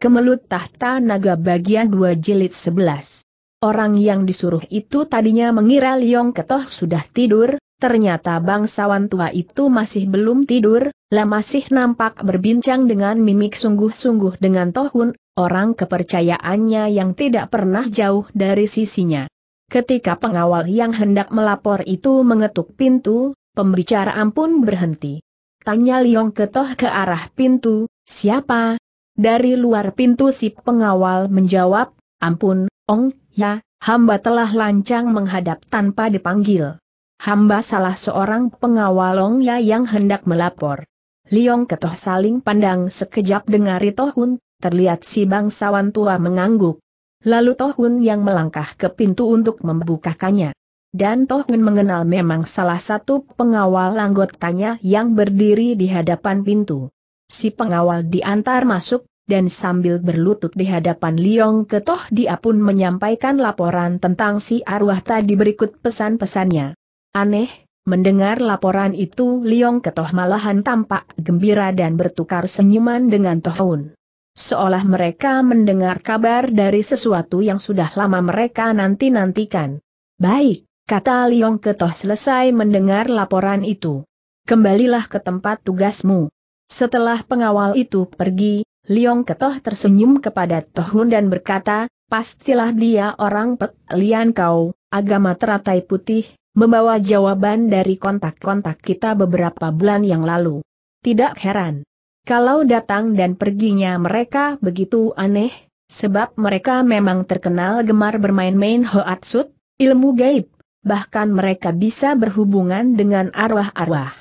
Kemelut Tahta Naga bagian 2 jilid 11. Orang yang disuruh itu tadinya mengira Liong Ketoh sudah tidur, ternyata bangsawan tua itu masih belum tidur, lah masih nampak berbincang dengan mimik sungguh-sungguh dengan Tohun, orang kepercayaannya yang tidak pernah jauh dari sisinya. Ketika pengawal yang hendak melapor itu mengetuk pintu, pembicaraan pun berhenti. Tanya Liong Ketoh ke arah pintu, siapa, dari luar pintu si pengawal menjawab, ampun, Ong, ya, hamba telah lancang menghadap tanpa dipanggil. Hamba salah seorang pengawal Ong Ya yang hendak melapor. Liong Ketoh saling pandang sekejap dengari Tohun, terlihat si bangsawan tua mengangguk. Lalu Tohun yang melangkah ke pintu untuk membukakannya. Dan Tohun mengenal memang salah satu pengawal anggotanya yang berdiri di hadapan pintu. Si pengawal diantar masuk, dan sambil berlutut di hadapan Liong Ketoh dia pun menyampaikan laporan tentang si arwah tadi berikut pesan-pesannya. Aneh, mendengar laporan itu Liong Ketoh malahan tampak gembira dan bertukar senyuman dengan Tohun. Seolah mereka mendengar kabar dari sesuatu yang sudah lama mereka nanti-nantikan. Baik, kata Liong Ketoh selesai mendengar laporan itu. Kembalilah ke tempat tugasmu. Setelah pengawal itu pergi, Liong Ketoh tersenyum kepada Tohun dan berkata, pastilah dia orang Pek Lian Kau, agama teratai putih, membawa jawaban dari kontak-kontak kita beberapa bulan yang lalu. Tidak heran. Kalau datang dan perginya mereka begitu aneh, sebab mereka memang terkenal gemar bermain-main hoatsut, ilmu gaib, bahkan mereka bisa berhubungan dengan arwah-arwah.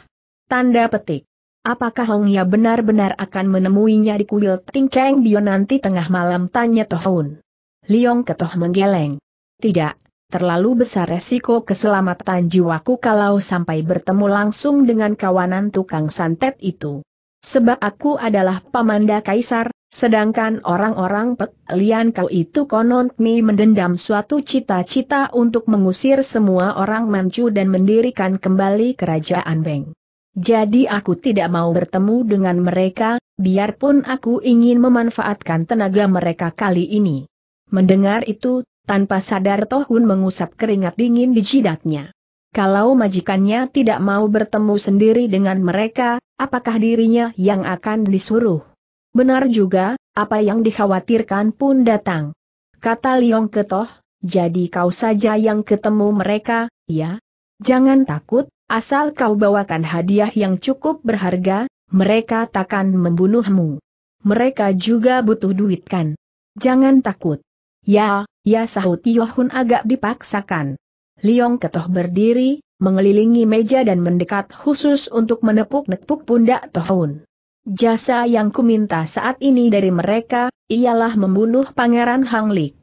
Tanda petik. Apakah Hong Ya benar-benar akan menemuinya di kuil Tingkeng Bio nanti tengah malam tanya Tohun. Liong Ketoh menggeleng. Tidak, terlalu besar resiko keselamatan jiwaku kalau sampai bertemu langsung dengan kawanan tukang santet itu. Sebab aku adalah pamanda kaisar, sedangkan orang-orang Pek Lian kau itu konon mi mendendam suatu cita-cita untuk mengusir semua orang Manchu dan mendirikan kembali kerajaan Beng. Jadi aku tidak mau bertemu dengan mereka, biarpun aku ingin memanfaatkan tenaga mereka kali ini. Mendengar itu, tanpa sadar Tohun mengusap keringat dingin di jidatnya. Kalau majikannya tidak mau bertemu sendiri dengan mereka, apakah dirinya yang akan disuruh? Benar juga, apa yang dikhawatirkan pun datang. Kata Liong Ketoh, jadi kau saja yang ketemu mereka, ya? Jangan takut, Asal kau bawakan hadiah yang cukup berharga, mereka takkan membunuhmu. Mereka juga butuh duit kan? Jangan takut. Ya, ya sahut Yohun agak dipaksakan. Liong Ketoh berdiri, mengelilingi meja dan mendekat khusus untuk menepuk-nepuk pundak Tohun. Jasa yang kuminta saat ini dari mereka, ialah membunuh Pangeran Hanglik.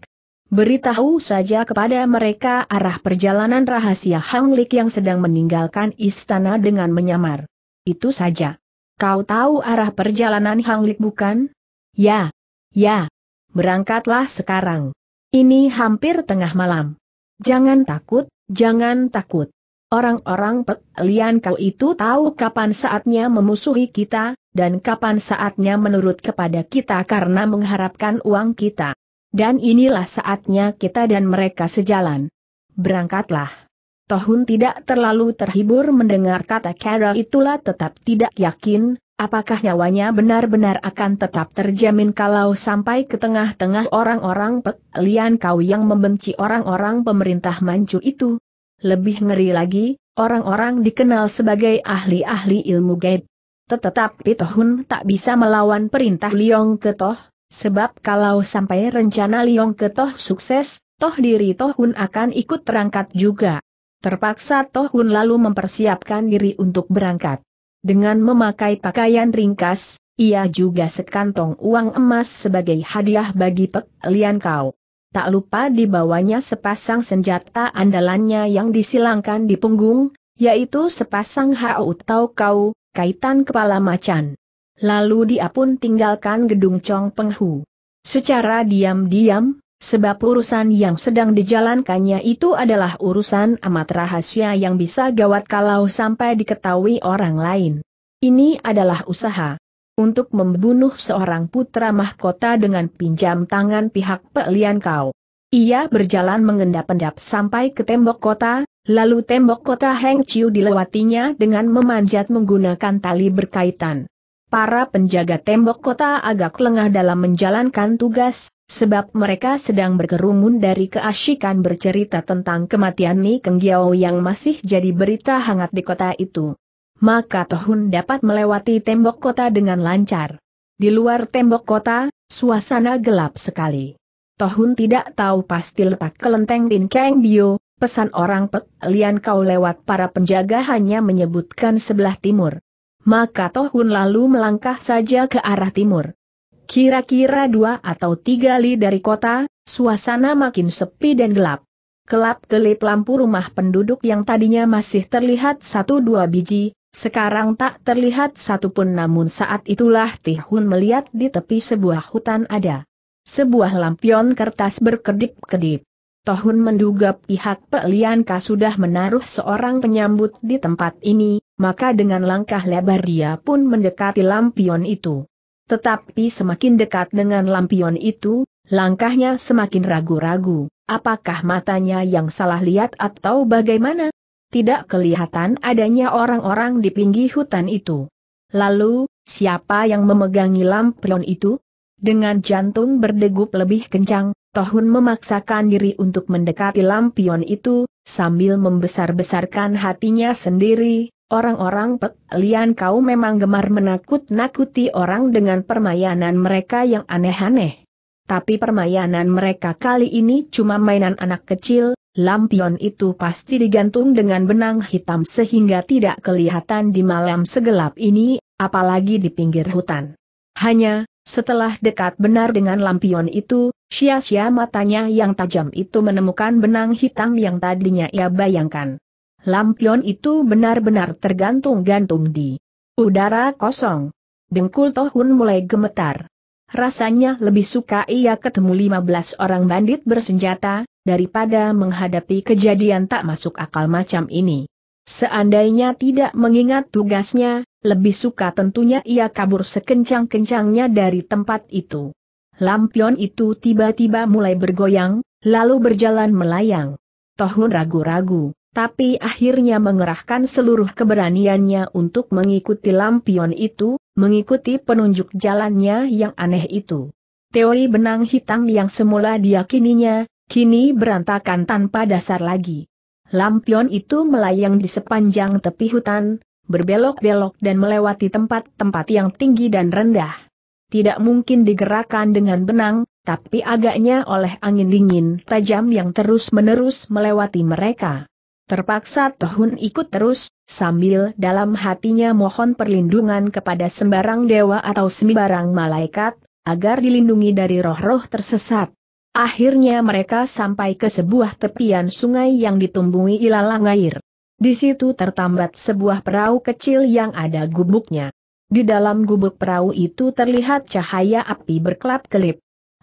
Beritahu saja kepada mereka arah perjalanan rahasia Hang Lik yang sedang meninggalkan istana dengan menyamar. Itu saja. Kau tahu arah perjalanan Hang Lik bukan? Ya. Ya. Berangkatlah sekarang. Ini hampir tengah malam. Jangan takut, jangan takut. Orang-orang pelian kau itu tahu kapan saatnya memusuhi kita, dan kapan saatnya menurut kepada kita karena mengharapkan uang kita. Dan inilah saatnya kita dan mereka sejalan. Berangkatlah. Tohun tidak terlalu terhibur mendengar kata Kara itulah tetap tidak yakin, apakah nyawanya benar-benar akan tetap terjamin kalau sampai ke tengah-tengah orang-orang peklian kau yang membenci orang-orang pemerintah mancu itu. Lebih ngeri lagi, orang-orang dikenal sebagai ahli-ahli ilmu gaib. Tetapi Tohun tak bisa melawan perintah Liong Ketoh, Sebab kalau sampai rencana Liong Toh sukses, toh diri Toh Tohun akan ikut terangkat juga. Terpaksa Toh Tohun lalu mempersiapkan diri untuk berangkat. Dengan memakai pakaian ringkas, ia juga sekantong uang emas sebagai hadiah bagi Pek Lian Kau. Tak lupa dibawanya sepasang senjata andalannya yang disilangkan di punggung, yaitu sepasang hau tau kau, kaitan kepala macan. Lalu dia pun tinggalkan gedung Chong Penghu. Secara diam-diam, sebab urusan yang sedang dijalankannya itu adalah urusan amat rahasia yang bisa gawat kalau sampai diketahui orang lain. Ini adalah usaha untuk membunuh seorang putra mahkota dengan pinjam tangan pihak Pelian Kau. Ia berjalan mengendap-endap sampai ke tembok kota, lalu tembok kota Heng Chiu dilewatinya dengan memanjat menggunakan tali berkaitan para penjaga tembok kota agak lengah dalam menjalankan tugas, sebab mereka sedang berkerumun dari keasyikan bercerita tentang kematian Ni Keng yang masih jadi berita hangat di kota itu. Maka Tohun dapat melewati tembok kota dengan lancar. Di luar tembok kota, suasana gelap sekali. Tohun tidak tahu pasti letak kelenteng Tin Keng Bio, pesan orang Pek Lian Kau lewat para penjaga hanya menyebutkan sebelah timur maka Tohun lalu melangkah saja ke arah timur. Kira-kira dua atau tiga li dari kota, suasana makin sepi dan gelap. Kelap-kelip lampu rumah penduduk yang tadinya masih terlihat satu dua biji, sekarang tak terlihat satupun namun saat itulah Tihun melihat di tepi sebuah hutan ada. Sebuah lampion kertas berkedip-kedip. Tohun menduga pihak Pelianka sudah menaruh seorang penyambut di tempat ini, maka dengan langkah lebar dia pun mendekati lampion itu. Tetapi semakin dekat dengan lampion itu, langkahnya semakin ragu-ragu. Apakah matanya yang salah lihat atau bagaimana? Tidak kelihatan adanya orang-orang di pinggir hutan itu. Lalu, siapa yang memegangi lampion itu? Dengan jantung berdegup lebih kencang, Tohun memaksakan diri untuk mendekati lampion itu, sambil membesar-besarkan hatinya sendiri, orang-orang pek kau memang gemar menakut-nakuti orang dengan permainan mereka yang aneh-aneh. Tapi permainan mereka kali ini cuma mainan anak kecil, lampion itu pasti digantung dengan benang hitam sehingga tidak kelihatan di malam segelap ini, apalagi di pinggir hutan. Hanya, setelah dekat benar dengan lampion itu, sia-sia matanya yang tajam itu menemukan benang hitam yang tadinya ia bayangkan. Lampion itu benar-benar tergantung-gantung di udara kosong. Dengkul Tohun mulai gemetar. Rasanya lebih suka ia ketemu 15 orang bandit bersenjata, daripada menghadapi kejadian tak masuk akal macam ini. Seandainya tidak mengingat tugasnya, lebih suka tentunya ia kabur sekencang-kencangnya dari tempat itu. Lampion itu tiba-tiba mulai bergoyang, lalu berjalan melayang. Tohun ragu-ragu, tapi akhirnya mengerahkan seluruh keberaniannya untuk mengikuti lampion itu, mengikuti penunjuk jalannya yang aneh itu. Teori benang hitam yang semula diyakininya, kini berantakan tanpa dasar lagi. Lampion itu melayang di sepanjang tepi hutan, berbelok-belok dan melewati tempat-tempat yang tinggi dan rendah. Tidak mungkin digerakkan dengan benang, tapi agaknya oleh angin dingin tajam yang terus-menerus melewati mereka. Terpaksa Tohun ikut terus, sambil dalam hatinya mohon perlindungan kepada sembarang dewa atau sembarang malaikat, agar dilindungi dari roh-roh tersesat. Akhirnya mereka sampai ke sebuah tepian sungai yang ditumbuhi ilalang air. Di situ tertambat sebuah perahu kecil yang ada gubuknya. Di dalam gubuk perahu itu terlihat cahaya api berkelap-kelip.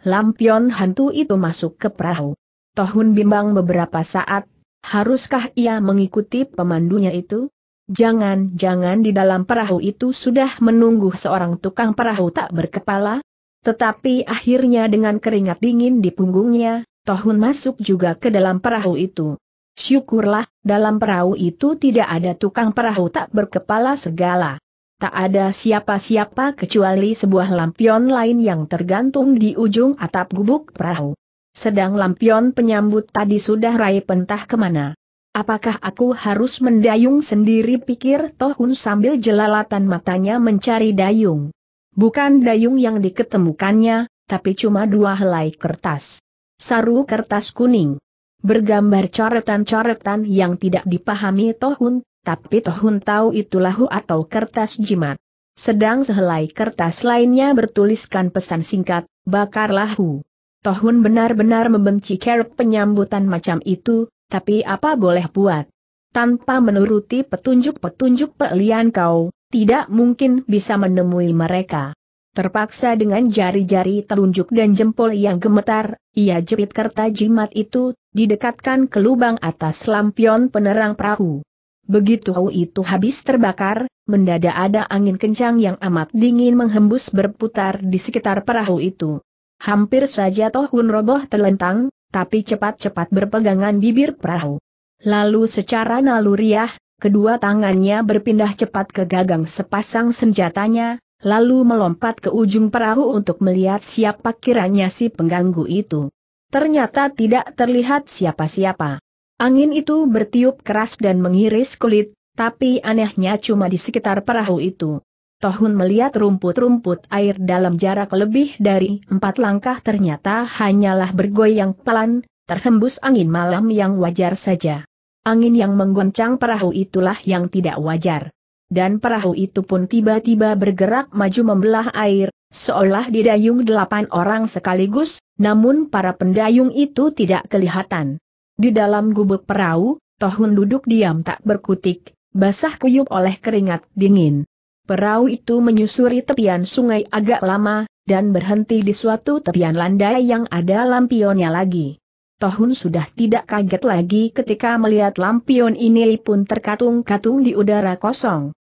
Lampion hantu itu masuk ke perahu. Tohun bimbang beberapa saat, haruskah ia mengikuti pemandunya itu? Jangan-jangan di dalam perahu itu sudah menunggu seorang tukang perahu tak berkepala? Tetapi akhirnya dengan keringat dingin di punggungnya, Tohun masuk juga ke dalam perahu itu. Syukurlah, dalam perahu itu tidak ada tukang perahu tak berkepala segala. Tak ada siapa-siapa kecuali sebuah lampion lain yang tergantung di ujung atap gubuk perahu. Sedang lampion penyambut tadi sudah raih pentah kemana. Apakah aku harus mendayung sendiri pikir Tohun sambil jelalatan matanya mencari dayung. Bukan dayung yang diketemukannya, tapi cuma dua helai kertas. Saru kertas kuning bergambar coretan-coretan yang tidak dipahami Tohun, tapi Tohun tahu itulah hu atau kertas jimat. Sedang sehelai kertas lainnya bertuliskan pesan singkat, bakarlah hu. Tohun benar-benar membenci kerap penyambutan macam itu, tapi apa boleh buat. Tanpa menuruti petunjuk-petunjuk pelian kau, tidak mungkin bisa menemui mereka. Terpaksa dengan jari-jari telunjuk dan jempol yang gemetar, ia jepit kerta jimat itu, didekatkan ke lubang atas lampion penerang perahu. Begitu itu habis terbakar, mendadak ada angin kencang yang amat dingin menghembus berputar di sekitar perahu itu. Hampir saja Tohun roboh telentang, tapi cepat-cepat berpegangan bibir perahu. Lalu secara naluriah, kedua tangannya berpindah cepat ke gagang sepasang senjatanya, lalu melompat ke ujung perahu untuk melihat siapa kiranya si pengganggu itu. Ternyata tidak terlihat siapa-siapa. Angin itu bertiup keras dan mengiris kulit, tapi anehnya cuma di sekitar perahu itu. Tohun melihat rumput-rumput air dalam jarak lebih dari empat langkah ternyata hanyalah bergoyang pelan, terhembus angin malam yang wajar saja. Angin yang menggoncang perahu itulah yang tidak wajar dan perahu itu pun tiba-tiba bergerak maju membelah air, seolah didayung delapan orang sekaligus, namun para pendayung itu tidak kelihatan. Di dalam gubuk perahu, Tohun duduk diam tak berkutik, basah kuyup oleh keringat dingin. Perahu itu menyusuri tepian sungai agak lama, dan berhenti di suatu tepian landai yang ada lampionnya lagi. Tohun sudah tidak kaget lagi ketika melihat lampion ini pun terkatung-katung di udara kosong.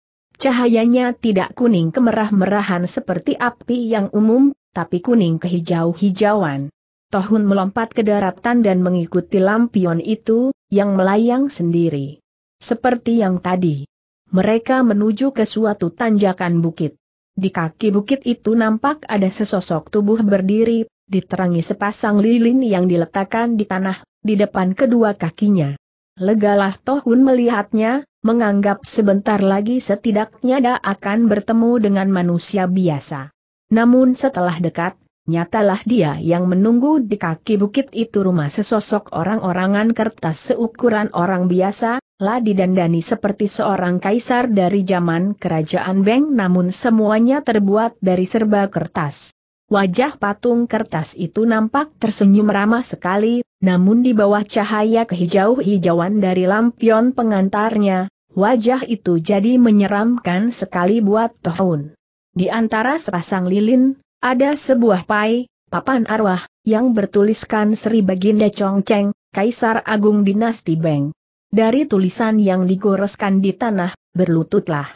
Cahayanya tidak kuning kemerah-merahan seperti api yang umum, tapi kuning kehijau-hijauan. Tohun melompat ke daratan dan mengikuti lampion itu, yang melayang sendiri. Seperti yang tadi. Mereka menuju ke suatu tanjakan bukit. Di kaki bukit itu nampak ada sesosok tubuh berdiri, diterangi sepasang lilin yang diletakkan di tanah, di depan kedua kakinya. Legalah Tohun melihatnya, menganggap sebentar lagi setidaknya dia akan bertemu dengan manusia biasa. Namun setelah dekat, nyatalah dia yang menunggu di kaki bukit itu rumah sesosok orang-orangan kertas seukuran orang biasa, lah didandani seperti seorang kaisar dari zaman kerajaan Beng namun semuanya terbuat dari serba kertas. Wajah patung kertas itu nampak tersenyum ramah sekali, namun di bawah cahaya kehijau-hijauan dari lampion pengantarnya, wajah itu jadi menyeramkan sekali buat Tohun. Di antara sepasang lilin, ada sebuah pai, papan arwah, yang bertuliskan Sri Baginda Chongcheng, Kaisar Agung Dinasti Beng. Dari tulisan yang digoreskan di tanah, berlututlah.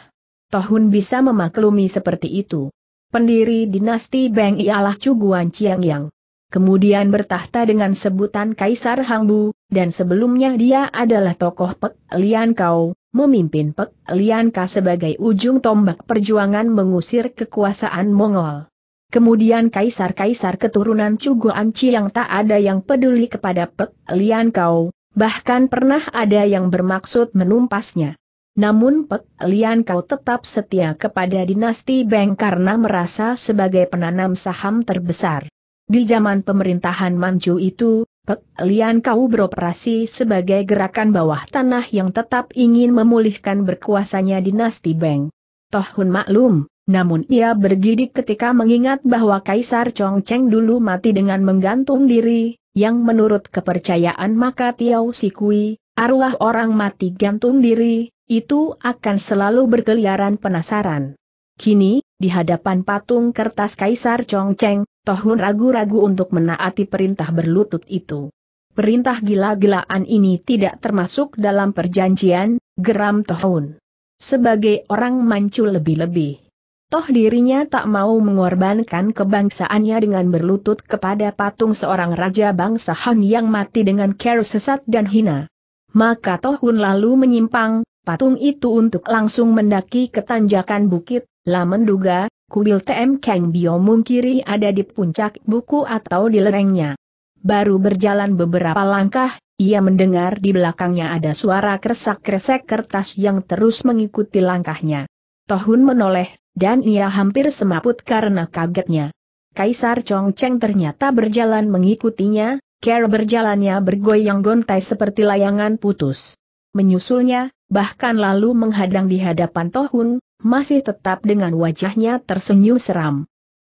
Tohun bisa memaklumi seperti itu. Pendiri dinasti Beng ialah Cuguan Chiang Yang kemudian bertahta dengan sebutan Kaisar Hangbu, dan sebelumnya dia adalah tokoh Pek Lian Kau, memimpin Pek Lian Ka sebagai ujung tombak perjuangan mengusir kekuasaan Mongol. Kemudian kaisar-kaisar keturunan Cuguan Anci yang tak ada yang peduli kepada Pek Lian Kau, bahkan pernah ada yang bermaksud menumpasnya. Namun Pek Lian Kau tetap setia kepada dinasti Beng karena merasa sebagai penanam saham terbesar. Di zaman pemerintahan Manju itu, Pek Lian Kau beroperasi sebagai gerakan bawah tanah yang tetap ingin memulihkan berkuasanya dinasti Beng. Tohun maklum, namun ia bergidik ketika mengingat bahwa Kaisar Chongcheng dulu mati dengan menggantung diri, yang menurut kepercayaan maka Tiau Sikui, arwah orang mati gantung diri, itu akan selalu berkeliaran penasaran. Kini, di hadapan patung kertas Kaisar Chongcheng, Tohun ragu-ragu untuk menaati perintah berlutut itu. Perintah gila-gilaan ini tidak termasuk dalam perjanjian, geram Tohun. Sebagai orang mancul lebih-lebih. Toh dirinya tak mau mengorbankan kebangsaannya dengan berlutut kepada patung seorang raja bangsa Han yang mati dengan care sesat dan hina. Maka Tohun lalu menyimpang, patung itu untuk langsung mendaki ke tanjakan bukit, lah menduga, kuil TM Kang Bio mungkiri ada di puncak buku atau di lerengnya. Baru berjalan beberapa langkah, ia mendengar di belakangnya ada suara kresak-kresek kertas yang terus mengikuti langkahnya. Tohun menoleh, dan ia hampir semaput karena kagetnya. Kaisar Chong Cheng ternyata berjalan mengikutinya, kera berjalannya bergoyang gontai seperti layangan putus. Menyusulnya, bahkan lalu menghadang di hadapan Tohun, masih tetap dengan wajahnya tersenyum seram.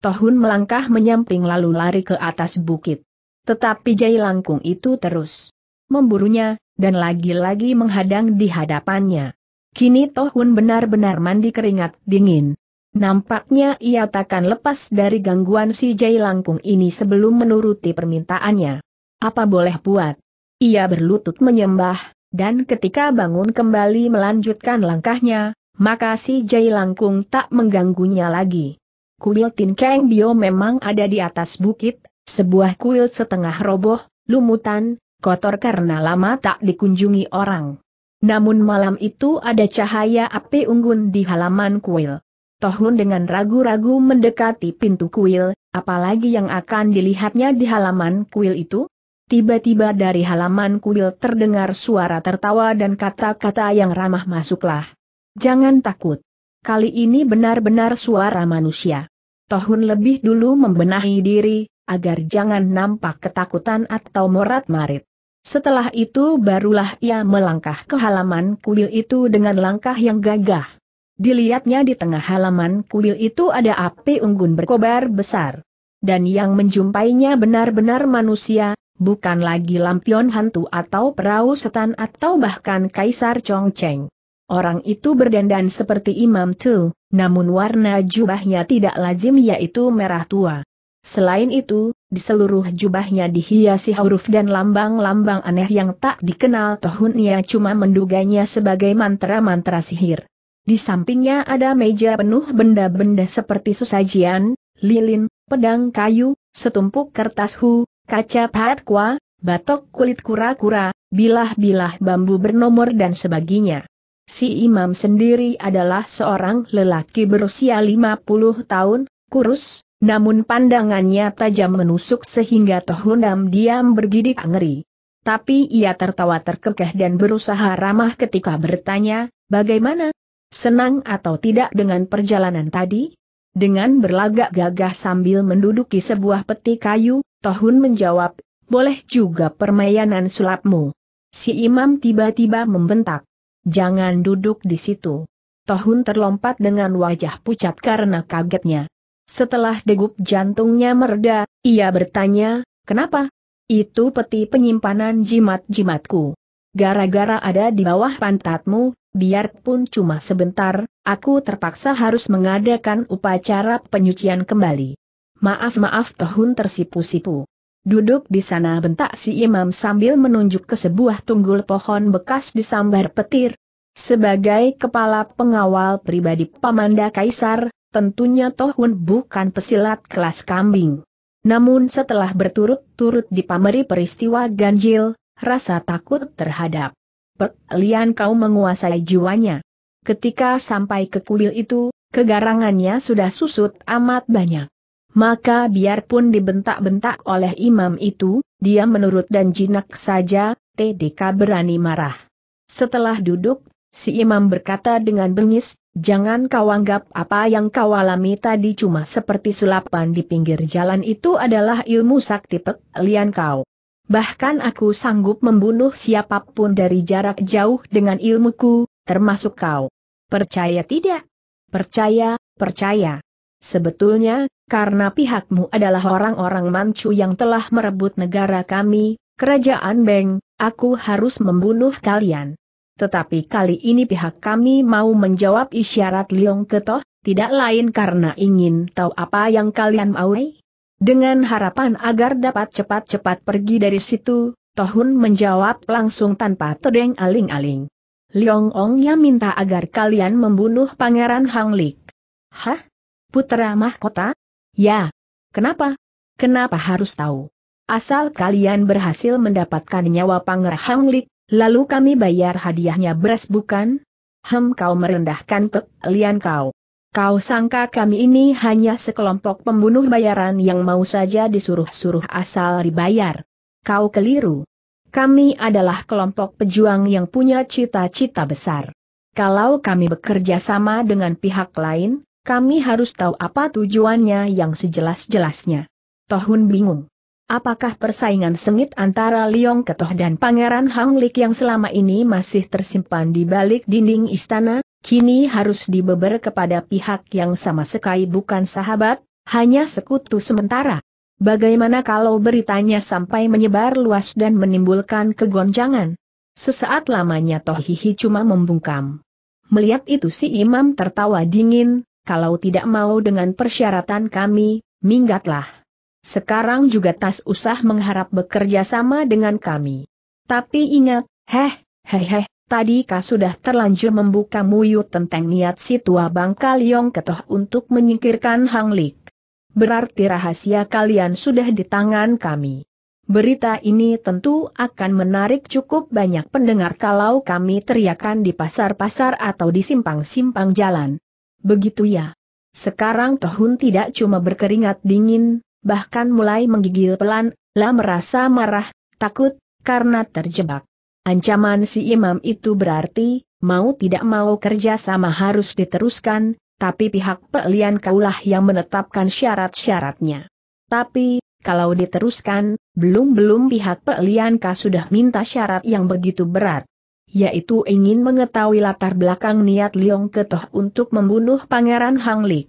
Tohun melangkah menyamping lalu lari ke atas bukit. Tetapi Jai Langkung itu terus memburunya, dan lagi-lagi menghadang di hadapannya. Kini Tohun benar-benar mandi keringat dingin. Nampaknya ia takkan lepas dari gangguan si Jai Langkung ini sebelum menuruti permintaannya. Apa boleh buat? Ia berlutut menyembah, dan ketika bangun kembali melanjutkan langkahnya, maka si Jai Langkung tak mengganggunya lagi. Kuil Tin Keng Bio memang ada di atas bukit, sebuah kuil setengah roboh, lumutan, kotor karena lama tak dikunjungi orang. Namun malam itu ada cahaya api unggun di halaman kuil. Tohun dengan ragu-ragu mendekati pintu kuil, apalagi yang akan dilihatnya di halaman kuil itu? Tiba-tiba dari halaman kuil terdengar suara tertawa dan kata-kata yang ramah masuklah. Jangan takut. Kali ini benar-benar suara manusia. Tohun lebih dulu membenahi diri, agar jangan nampak ketakutan atau morat-marit. Setelah itu barulah ia melangkah ke halaman kuil itu dengan langkah yang gagah. Dilihatnya di tengah halaman kuil itu ada api unggun berkobar besar. Dan yang menjumpainya benar-benar manusia, bukan lagi lampion hantu atau perahu setan atau bahkan kaisar Chongcheng. Orang itu berdandan seperti Imam Tu, namun warna jubahnya tidak lazim yaitu merah tua. Selain itu, di seluruh jubahnya dihiasi huruf dan lambang-lambang aneh yang tak dikenal tahunnya cuma menduganya sebagai mantra-mantra sihir. Di sampingnya ada meja penuh benda-benda seperti sesajian, lilin, pedang kayu, setumpuk kertas hu, kaca patkwa, batok kulit kura-kura, bilah-bilah bambu bernomor dan sebagainya. Si imam sendiri adalah seorang lelaki berusia 50 tahun, kurus, namun pandangannya tajam menusuk sehingga Tohundam diam bergidik ngeri. Tapi ia tertawa terkekeh dan berusaha ramah ketika bertanya, bagaimana? Senang atau tidak dengan perjalanan tadi? Dengan berlagak gagah sambil menduduki sebuah peti kayu, Tohun menjawab, boleh juga permainan sulapmu. Si imam tiba-tiba membentak. Jangan duduk di situ. Tohun terlompat dengan wajah pucat karena kagetnya. Setelah degup jantungnya mereda, ia bertanya, kenapa? Itu peti penyimpanan jimat-jimatku. Gara-gara ada di bawah pantatmu, biarpun cuma sebentar, aku terpaksa harus mengadakan upacara penyucian kembali. Maaf-maaf Tohun tersipu-sipu. Duduk di sana bentak si imam sambil menunjuk ke sebuah tunggul pohon bekas disambar petir. Sebagai kepala pengawal pribadi Pamanda Kaisar, tentunya Tohun bukan pesilat kelas kambing. Namun setelah berturut-turut dipameri peristiwa ganjil, rasa takut terhadap pelian kau menguasai jiwanya. Ketika sampai ke kuil itu, kegarangannya sudah susut amat banyak maka biarpun dibentak-bentak oleh imam itu, dia menurut dan jinak saja, TDK berani marah. Setelah duduk, si imam berkata dengan bengis, jangan kau anggap apa yang kau alami tadi cuma seperti sulapan di pinggir jalan itu adalah ilmu sakti pek, lian kau. Bahkan aku sanggup membunuh siapapun dari jarak jauh dengan ilmuku, termasuk kau. Percaya tidak? Percaya, percaya. Sebetulnya, karena pihakmu adalah orang-orang Manchu yang telah merebut negara kami, kerajaan Beng, aku harus membunuh kalian. Tetapi kali ini pihak kami mau menjawab isyarat Liong Ketoh, tidak lain karena ingin tahu apa yang kalian mau. Dengan harapan agar dapat cepat-cepat pergi dari situ, Tohun menjawab langsung tanpa tedeng aling-aling. Liong Ong yang minta agar kalian membunuh Pangeran Hang Lik. Hah? Putra mahkota? Ya. Kenapa? Kenapa harus tahu? Asal kalian berhasil mendapatkan nyawa Pangeran Lik, lalu kami bayar hadiahnya beras bukan? Hem kau merendahkan pek, kau. Kau sangka kami ini hanya sekelompok pembunuh bayaran yang mau saja disuruh-suruh asal dibayar. Kau keliru. Kami adalah kelompok pejuang yang punya cita-cita besar. Kalau kami bekerja sama dengan pihak lain, kami harus tahu apa tujuannya yang sejelas-jelasnya. Tohun bingung. Apakah persaingan sengit antara Liong Ketoh dan Pangeran Hang Lik yang selama ini masih tersimpan di balik dinding istana, kini harus dibeber kepada pihak yang sama sekali bukan sahabat, hanya sekutu sementara? Bagaimana kalau beritanya sampai menyebar luas dan menimbulkan kegoncangan? Sesaat lamanya Toh Tohihi cuma membungkam. Melihat itu si imam tertawa dingin, kalau tidak mau dengan persyaratan kami, minggatlah. Sekarang juga tas usah mengharap bekerja sama dengan kami. Tapi ingat, heh, heh heh, tadi kau sudah terlanjur membuka muyut tentang niat si tua bangka Liong Ketoh untuk menyingkirkan Hang Lik. Berarti rahasia kalian sudah di tangan kami. Berita ini tentu akan menarik cukup banyak pendengar kalau kami teriakan di pasar-pasar atau di simpang-simpang jalan. Begitu ya. Sekarang Tohun tidak cuma berkeringat dingin, bahkan mulai menggigil pelan, lah merasa marah, takut, karena terjebak. Ancaman si imam itu berarti, mau tidak mau kerjasama harus diteruskan, tapi pihak Pelian kaulah yang menetapkan syarat-syaratnya. Tapi, kalau diteruskan, belum-belum pihak Pelianka sudah minta syarat yang begitu berat yaitu ingin mengetahui latar belakang niat Liong Ketoh untuk membunuh Pangeran Hang Lik.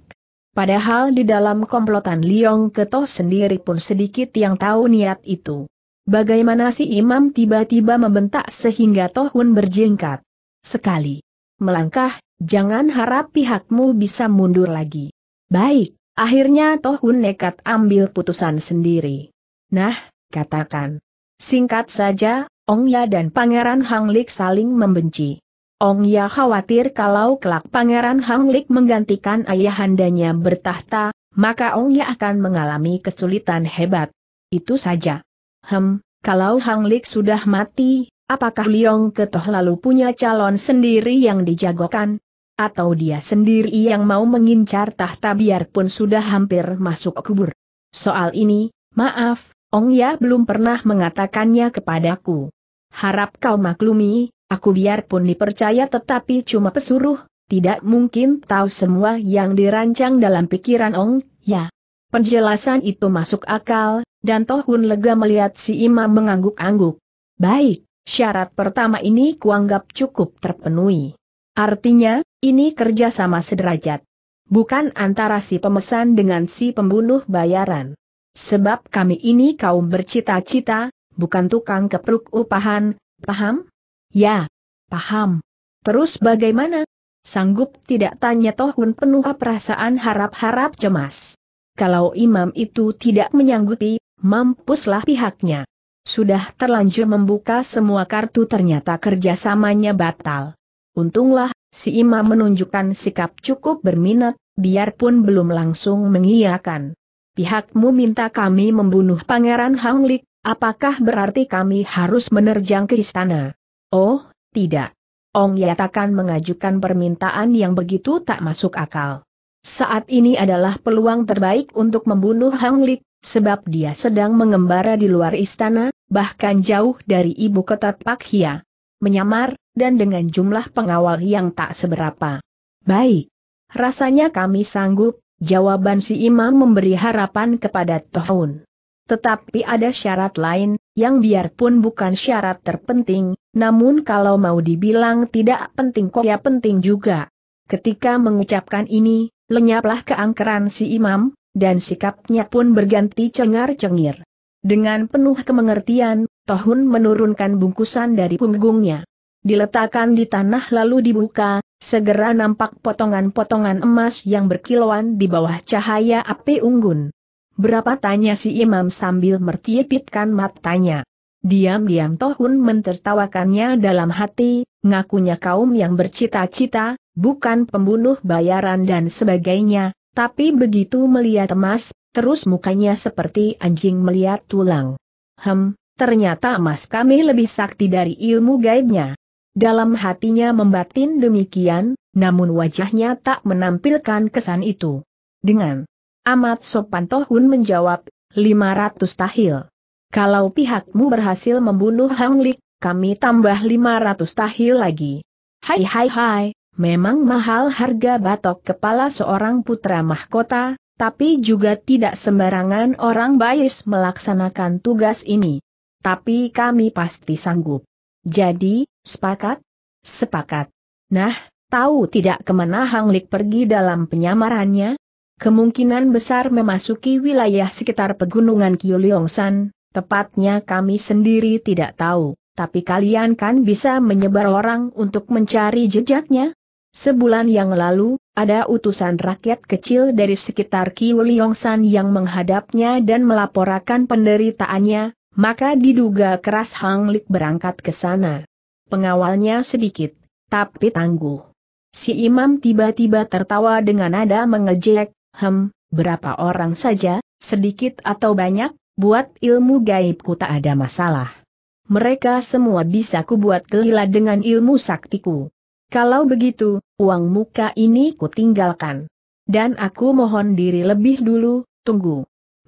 Padahal di dalam komplotan Liong Ketoh sendiri pun sedikit yang tahu niat itu. Bagaimana si imam tiba-tiba membentak sehingga Tohun berjingkat. Sekali. Melangkah, jangan harap pihakmu bisa mundur lagi. Baik, akhirnya Tohun nekat ambil putusan sendiri. Nah, katakan. Singkat saja, Ong Ya dan Pangeran Hang Lik saling membenci. Ong Ya khawatir kalau kelak Pangeran Hang Lik menggantikan ayahandanya bertahta, maka Ong Ya akan mengalami kesulitan hebat. Itu saja. Hem, kalau Hang Lik sudah mati, apakah Liong Ketoh lalu punya calon sendiri yang dijagokan? Atau dia sendiri yang mau mengincar tahta biarpun sudah hampir masuk kubur? Soal ini, maaf, Ong Ya belum pernah mengatakannya kepadaku. Harap kau maklumi, aku biarpun dipercaya tetapi cuma pesuruh, tidak mungkin tahu semua yang dirancang dalam pikiran Ong Ya. Penjelasan itu masuk akal, dan Tohun lega melihat si imam mengangguk-angguk. Baik, syarat pertama ini kuanggap cukup terpenuhi. Artinya, ini kerjasama sederajat. Bukan antara si pemesan dengan si pembunuh bayaran. Sebab kami ini kaum bercita-cita, bukan tukang kepruk upahan, paham? Ya, paham. Terus bagaimana? Sanggup tidak tanya Tohun penuh perasaan harap-harap cemas. Kalau imam itu tidak menyanggupi, mampuslah pihaknya. Sudah terlanjur membuka semua kartu ternyata kerjasamanya batal. Untunglah, si imam menunjukkan sikap cukup berminat, biarpun belum langsung mengiyakan pihakmu minta kami membunuh Pangeran Hang Lik, apakah berarti kami harus menerjang ke istana? Oh, tidak. Ong Yatakan mengajukan permintaan yang begitu tak masuk akal. Saat ini adalah peluang terbaik untuk membunuh Hang Lik, sebab dia sedang mengembara di luar istana, bahkan jauh dari ibu kota Pak Hia. Menyamar, dan dengan jumlah pengawal yang tak seberapa. Baik. Rasanya kami sanggup, Jawaban si imam memberi harapan kepada Tohun. Tetapi ada syarat lain, yang biarpun bukan syarat terpenting, namun kalau mau dibilang tidak penting kok ya penting juga. Ketika mengucapkan ini, lenyaplah keangkeran si imam, dan sikapnya pun berganti cengar-cengir. Dengan penuh kemengertian, Tohun menurunkan bungkusan dari punggungnya diletakkan di tanah lalu dibuka, segera nampak potongan-potongan emas yang berkilauan di bawah cahaya api unggun. Berapa tanya si imam sambil mertiepitkan matanya. Diam-diam Tohun mentertawakannya dalam hati, ngakunya kaum yang bercita-cita, bukan pembunuh bayaran dan sebagainya, tapi begitu melihat emas, terus mukanya seperti anjing melihat tulang. Hem, ternyata emas kami lebih sakti dari ilmu gaibnya. Dalam hatinya membatin demikian, namun wajahnya tak menampilkan kesan itu. Dengan amat sopan Tohun menjawab, 500 tahil. Kalau pihakmu berhasil membunuh Hang Lik, kami tambah 500 tahil lagi. Hai hai hai, memang mahal harga batok kepala seorang putra mahkota, tapi juga tidak sembarangan orang Bayis melaksanakan tugas ini. Tapi kami pasti sanggup. Jadi, sepakat? Sepakat. Nah, tahu tidak kemana Hang Lik pergi dalam penyamarannya? Kemungkinan besar memasuki wilayah sekitar pegunungan Kiwoliong-san. tepatnya kami sendiri tidak tahu, tapi kalian kan bisa menyebar orang untuk mencari jejaknya? Sebulan yang lalu, ada utusan rakyat kecil dari sekitar Kiwoliong-san yang menghadapnya dan melaporkan penderitaannya, maka diduga keras Hang Lik berangkat ke sana. Pengawalnya sedikit, tapi tangguh. Si imam tiba-tiba tertawa dengan nada mengejek, hem, berapa orang saja, sedikit atau banyak, buat ilmu gaibku tak ada masalah. Mereka semua bisa kubuat kelila dengan ilmu saktiku. Kalau begitu, uang muka ini kutinggalkan, Dan aku mohon diri lebih dulu, tunggu.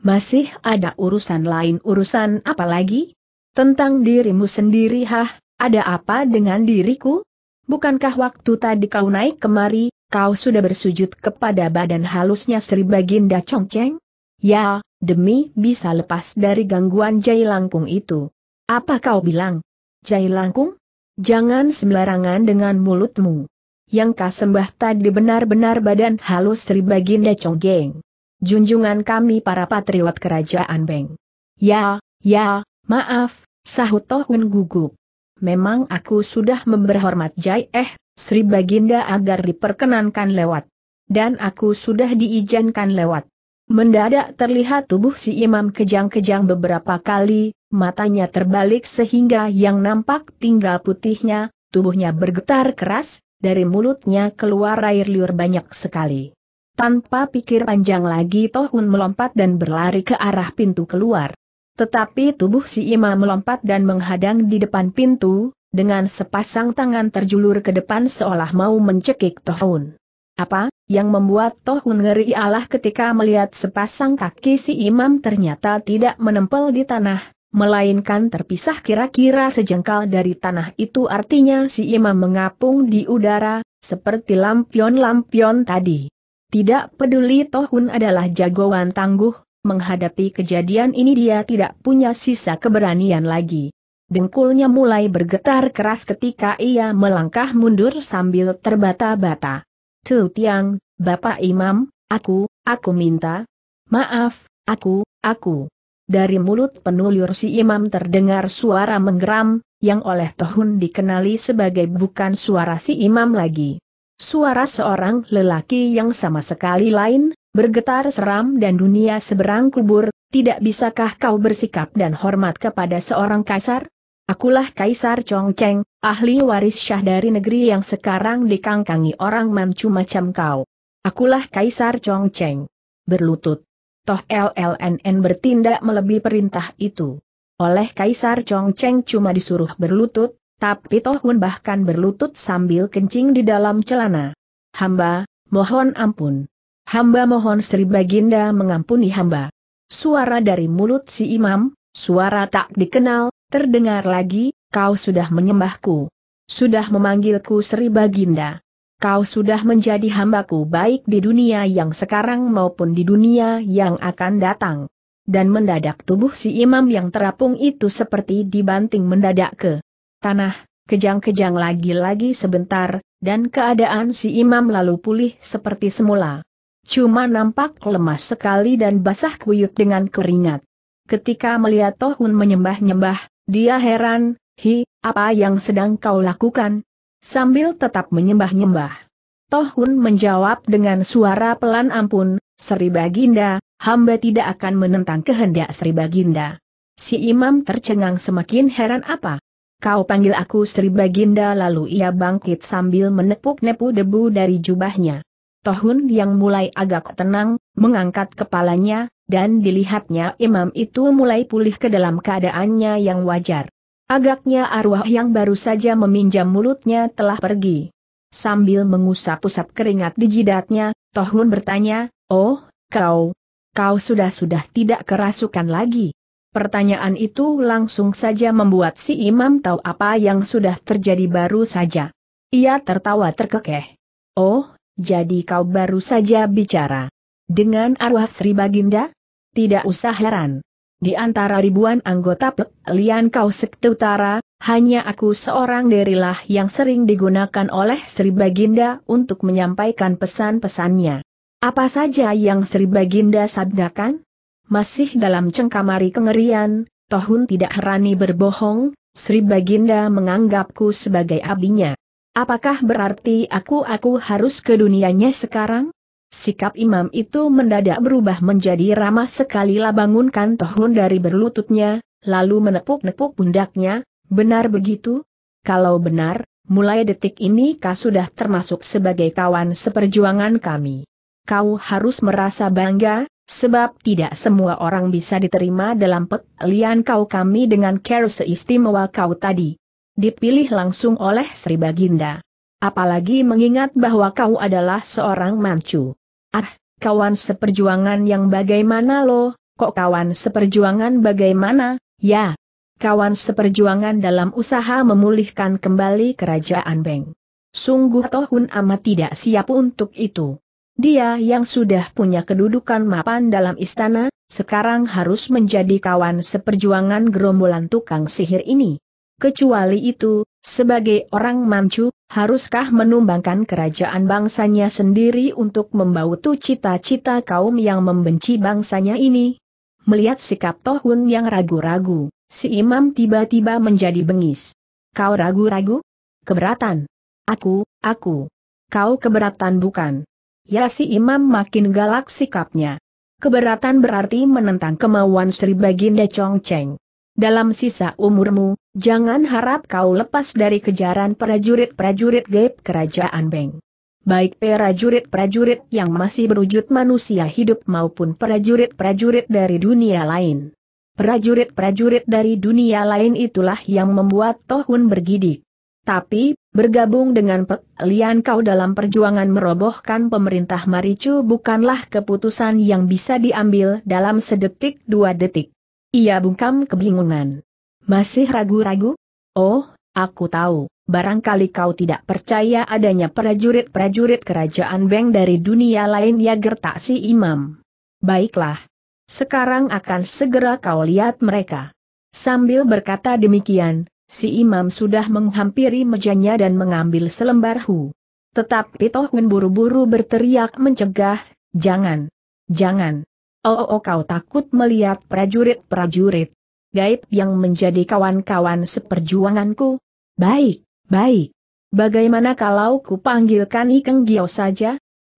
Masih ada urusan lain urusan apa lagi? Tentang dirimu sendiri hah, ada apa dengan diriku? Bukankah waktu tadi kau naik kemari, kau sudah bersujud kepada badan halusnya Sri Baginda Chongcheng? Ya, demi bisa lepas dari gangguan Jai Langkung itu. Apa kau bilang? Jai Langkung? Jangan sembarangan dengan mulutmu. Yang kau sembah tadi benar-benar badan halus Sri Baginda Chonggeng junjungan kami para patriot kerajaan Beng. Ya, ya, maaf, sahut Tohun gugup. Memang aku sudah memberhormat Jai Eh, Sri Baginda agar diperkenankan lewat. Dan aku sudah diizinkan lewat. Mendadak terlihat tubuh si imam kejang-kejang beberapa kali, matanya terbalik sehingga yang nampak tinggal putihnya, tubuhnya bergetar keras, dari mulutnya keluar air liur banyak sekali. Tanpa pikir panjang lagi Tohun melompat dan berlari ke arah pintu keluar. Tetapi tubuh si Ima melompat dan menghadang di depan pintu, dengan sepasang tangan terjulur ke depan seolah mau mencekik Tohun. Apa, yang membuat Tohun ngeri Allah ketika melihat sepasang kaki si imam ternyata tidak menempel di tanah, melainkan terpisah kira-kira sejengkal dari tanah itu artinya si imam mengapung di udara, seperti lampion-lampion tadi. Tidak peduli Tohun adalah jagoan tangguh, menghadapi kejadian ini dia tidak punya sisa keberanian lagi. Dengkulnya mulai bergetar keras ketika ia melangkah mundur sambil terbata-bata. Tu Tiang, Bapak Imam, aku, aku minta. Maaf, aku, aku. Dari mulut penulur si imam terdengar suara menggeram, yang oleh Tohun dikenali sebagai bukan suara si imam lagi. Suara seorang lelaki yang sama sekali lain, bergetar seram dan dunia seberang kubur, tidak bisakah kau bersikap dan hormat kepada seorang kaisar? Akulah Kaisar Chongcheng, ahli waris syah dari negeri yang sekarang dikangkangi orang mancu macam kau. Akulah Kaisar Chongcheng. Berlutut. Toh LLNN bertindak melebihi perintah itu. Oleh Kaisar Chongcheng cuma disuruh berlutut, tapi Tohun bahkan berlutut sambil kencing di dalam celana. Hamba, mohon ampun. Hamba mohon Sri Baginda mengampuni hamba. Suara dari mulut si imam, suara tak dikenal, terdengar lagi, kau sudah menyembahku. Sudah memanggilku Sri Baginda. Kau sudah menjadi hambaku baik di dunia yang sekarang maupun di dunia yang akan datang. Dan mendadak tubuh si imam yang terapung itu seperti dibanting mendadak ke tanah, kejang-kejang lagi-lagi sebentar, dan keadaan si imam lalu pulih seperti semula. Cuma nampak lemas sekali dan basah kuyuk dengan keringat. Ketika melihat Tohun menyembah-nyembah, dia heran, hi, apa yang sedang kau lakukan? Sambil tetap menyembah-nyembah. Tohun menjawab dengan suara pelan ampun, Sri Baginda, hamba tidak akan menentang kehendak Sri Baginda. Si imam tercengang semakin heran apa kau panggil aku Sri Baginda lalu ia bangkit sambil menepuk-nepu debu dari jubahnya. Tohun yang mulai agak tenang, mengangkat kepalanya, dan dilihatnya imam itu mulai pulih ke dalam keadaannya yang wajar. Agaknya arwah yang baru saja meminjam mulutnya telah pergi. Sambil mengusap-usap keringat di jidatnya, Tohun bertanya, Oh, kau, kau sudah-sudah tidak kerasukan lagi. Pertanyaan itu langsung saja membuat si imam tahu apa yang sudah terjadi baru saja. Ia tertawa terkekeh. Oh, jadi kau baru saja bicara. Dengan arwah Sri Baginda? Tidak usah heran. Di antara ribuan anggota Pek Lian Kau Sekte Utara, hanya aku seorang lah yang sering digunakan oleh Sri Baginda untuk menyampaikan pesan-pesannya. Apa saja yang Sri Baginda sabdakan? masih dalam cengkamari kengerian, Tohun tidak herani berbohong, Sri Baginda menganggapku sebagai abinya. Apakah berarti aku-aku harus ke dunianya sekarang? Sikap imam itu mendadak berubah menjadi ramah sekali lah bangunkan Tohun dari berlututnya, lalu menepuk-nepuk pundaknya, benar begitu? Kalau benar, mulai detik ini kau sudah termasuk sebagai kawan seperjuangan kami. Kau harus merasa bangga, Sebab tidak semua orang bisa diterima dalam pelian kau kami dengan care seistimewa kau tadi. Dipilih langsung oleh Sri Baginda. Apalagi mengingat bahwa kau adalah seorang mancu. Ah, kawan seperjuangan yang bagaimana lo, kok kawan seperjuangan bagaimana, ya. Kawan seperjuangan dalam usaha memulihkan kembali kerajaan Beng. Sungguh Tohun amat tidak siap untuk itu. Dia yang sudah punya kedudukan mapan dalam istana, sekarang harus menjadi kawan seperjuangan gerombolan tukang sihir ini. Kecuali itu, sebagai orang Manchu, haruskah menumbangkan kerajaan bangsanya sendiri untuk membautu cita-cita kaum yang membenci bangsanya ini? Melihat sikap Tohun yang ragu-ragu, si imam tiba-tiba menjadi bengis. Kau ragu-ragu? Keberatan. Aku, aku. Kau keberatan bukan? Ya si imam makin galak sikapnya. Keberatan berarti menentang kemauan Sri Baginda Chongcheng. Dalam sisa umurmu, jangan harap kau lepas dari kejaran prajurit-prajurit gaib kerajaan Beng. Baik prajurit-prajurit yang masih berwujud manusia hidup maupun prajurit-prajurit dari dunia lain. Prajurit-prajurit dari dunia lain itulah yang membuat Tohun bergidik. Tapi, Bergabung dengan Lian kau dalam perjuangan merobohkan pemerintah Maricu bukanlah keputusan yang bisa diambil dalam sedetik dua detik. Ia bungkam kebingungan. Masih ragu-ragu? Oh, aku tahu, barangkali kau tidak percaya adanya prajurit-prajurit kerajaan Beng dari dunia lain ya gertak imam. Baiklah. Sekarang akan segera kau lihat mereka. Sambil berkata demikian, Si imam sudah menghampiri mejanya dan mengambil selembar hu. Tetapi Tohun buru-buru berteriak mencegah, jangan, jangan. Oh, oh, oh kau takut melihat prajurit-prajurit. Gaib yang menjadi kawan-kawan seperjuanganku. Baik, baik. Bagaimana kalau ku panggilkan Ikeng Gio saja?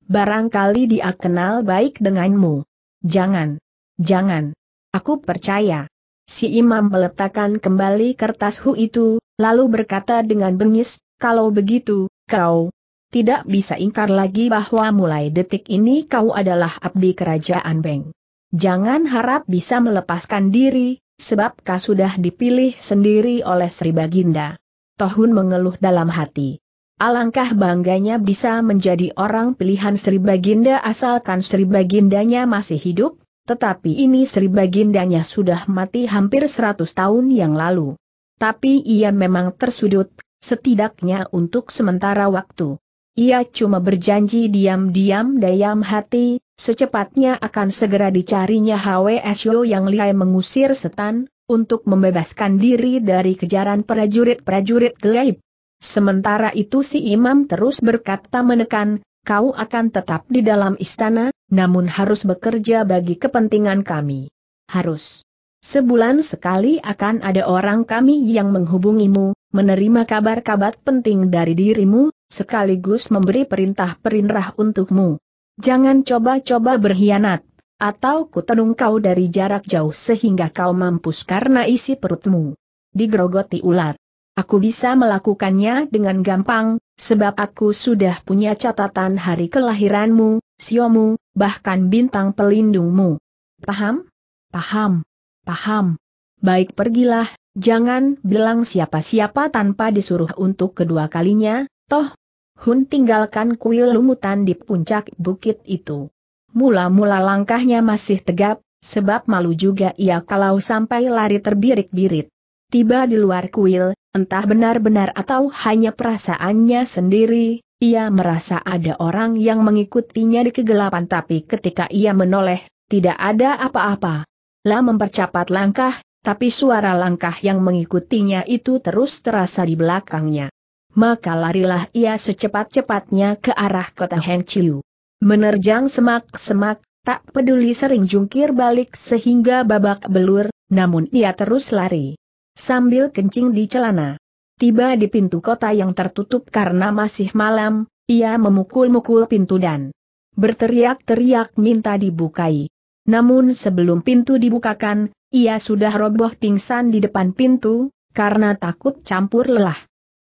Barangkali dia kenal baik denganmu. Jangan, jangan. Aku percaya. Si imam meletakkan kembali kertas hu itu, lalu berkata dengan bengis, kalau begitu, kau tidak bisa ingkar lagi bahwa mulai detik ini kau adalah abdi kerajaan Beng. Jangan harap bisa melepaskan diri, sebab kau sudah dipilih sendiri oleh Sri Baginda. Tohun mengeluh dalam hati. Alangkah bangganya bisa menjadi orang pilihan Sri Baginda asalkan Sri Bagindanya masih hidup, tetapi ini Sri Bagindanya sudah mati hampir 100 tahun yang lalu. Tapi ia memang tersudut, setidaknya untuk sementara waktu. Ia cuma berjanji diam-diam dayam hati, secepatnya akan segera dicarinya HWSO yang lihai mengusir setan, untuk membebaskan diri dari kejaran prajurit-prajurit gaib. Sementara itu si imam terus berkata menekan, kau akan tetap di dalam istana, namun harus bekerja bagi kepentingan kami. Harus. Sebulan sekali akan ada orang kami yang menghubungimu, menerima kabar-kabar penting dari dirimu, sekaligus memberi perintah-perintah untukmu. Jangan coba-coba berkhianat, atau kutenung kau dari jarak jauh sehingga kau mampus karena isi perutmu. Digrogoti ulat. Aku bisa melakukannya dengan gampang, sebab aku sudah punya catatan hari kelahiranmu, siomu, bahkan bintang pelindungmu. Paham? Paham. Paham. Baik pergilah, jangan bilang siapa-siapa tanpa disuruh untuk kedua kalinya, toh. Hun tinggalkan kuil lumutan di puncak bukit itu. Mula-mula langkahnya masih tegap, sebab malu juga ia kalau sampai lari terbirik-birit. Tiba di luar kuil, Entah benar-benar atau hanya perasaannya sendiri, ia merasa ada orang yang mengikutinya di kegelapan tapi ketika ia menoleh, tidak ada apa-apa. La mempercepat langkah, tapi suara langkah yang mengikutinya itu terus terasa di belakangnya. Maka larilah ia secepat-cepatnya ke arah kota Chiu. Menerjang semak-semak, tak peduli sering jungkir balik sehingga babak belur, namun ia terus lari sambil kencing di celana. Tiba di pintu kota yang tertutup karena masih malam, ia memukul-mukul pintu dan berteriak-teriak minta dibukai. Namun sebelum pintu dibukakan, ia sudah roboh pingsan di depan pintu, karena takut campur lelah.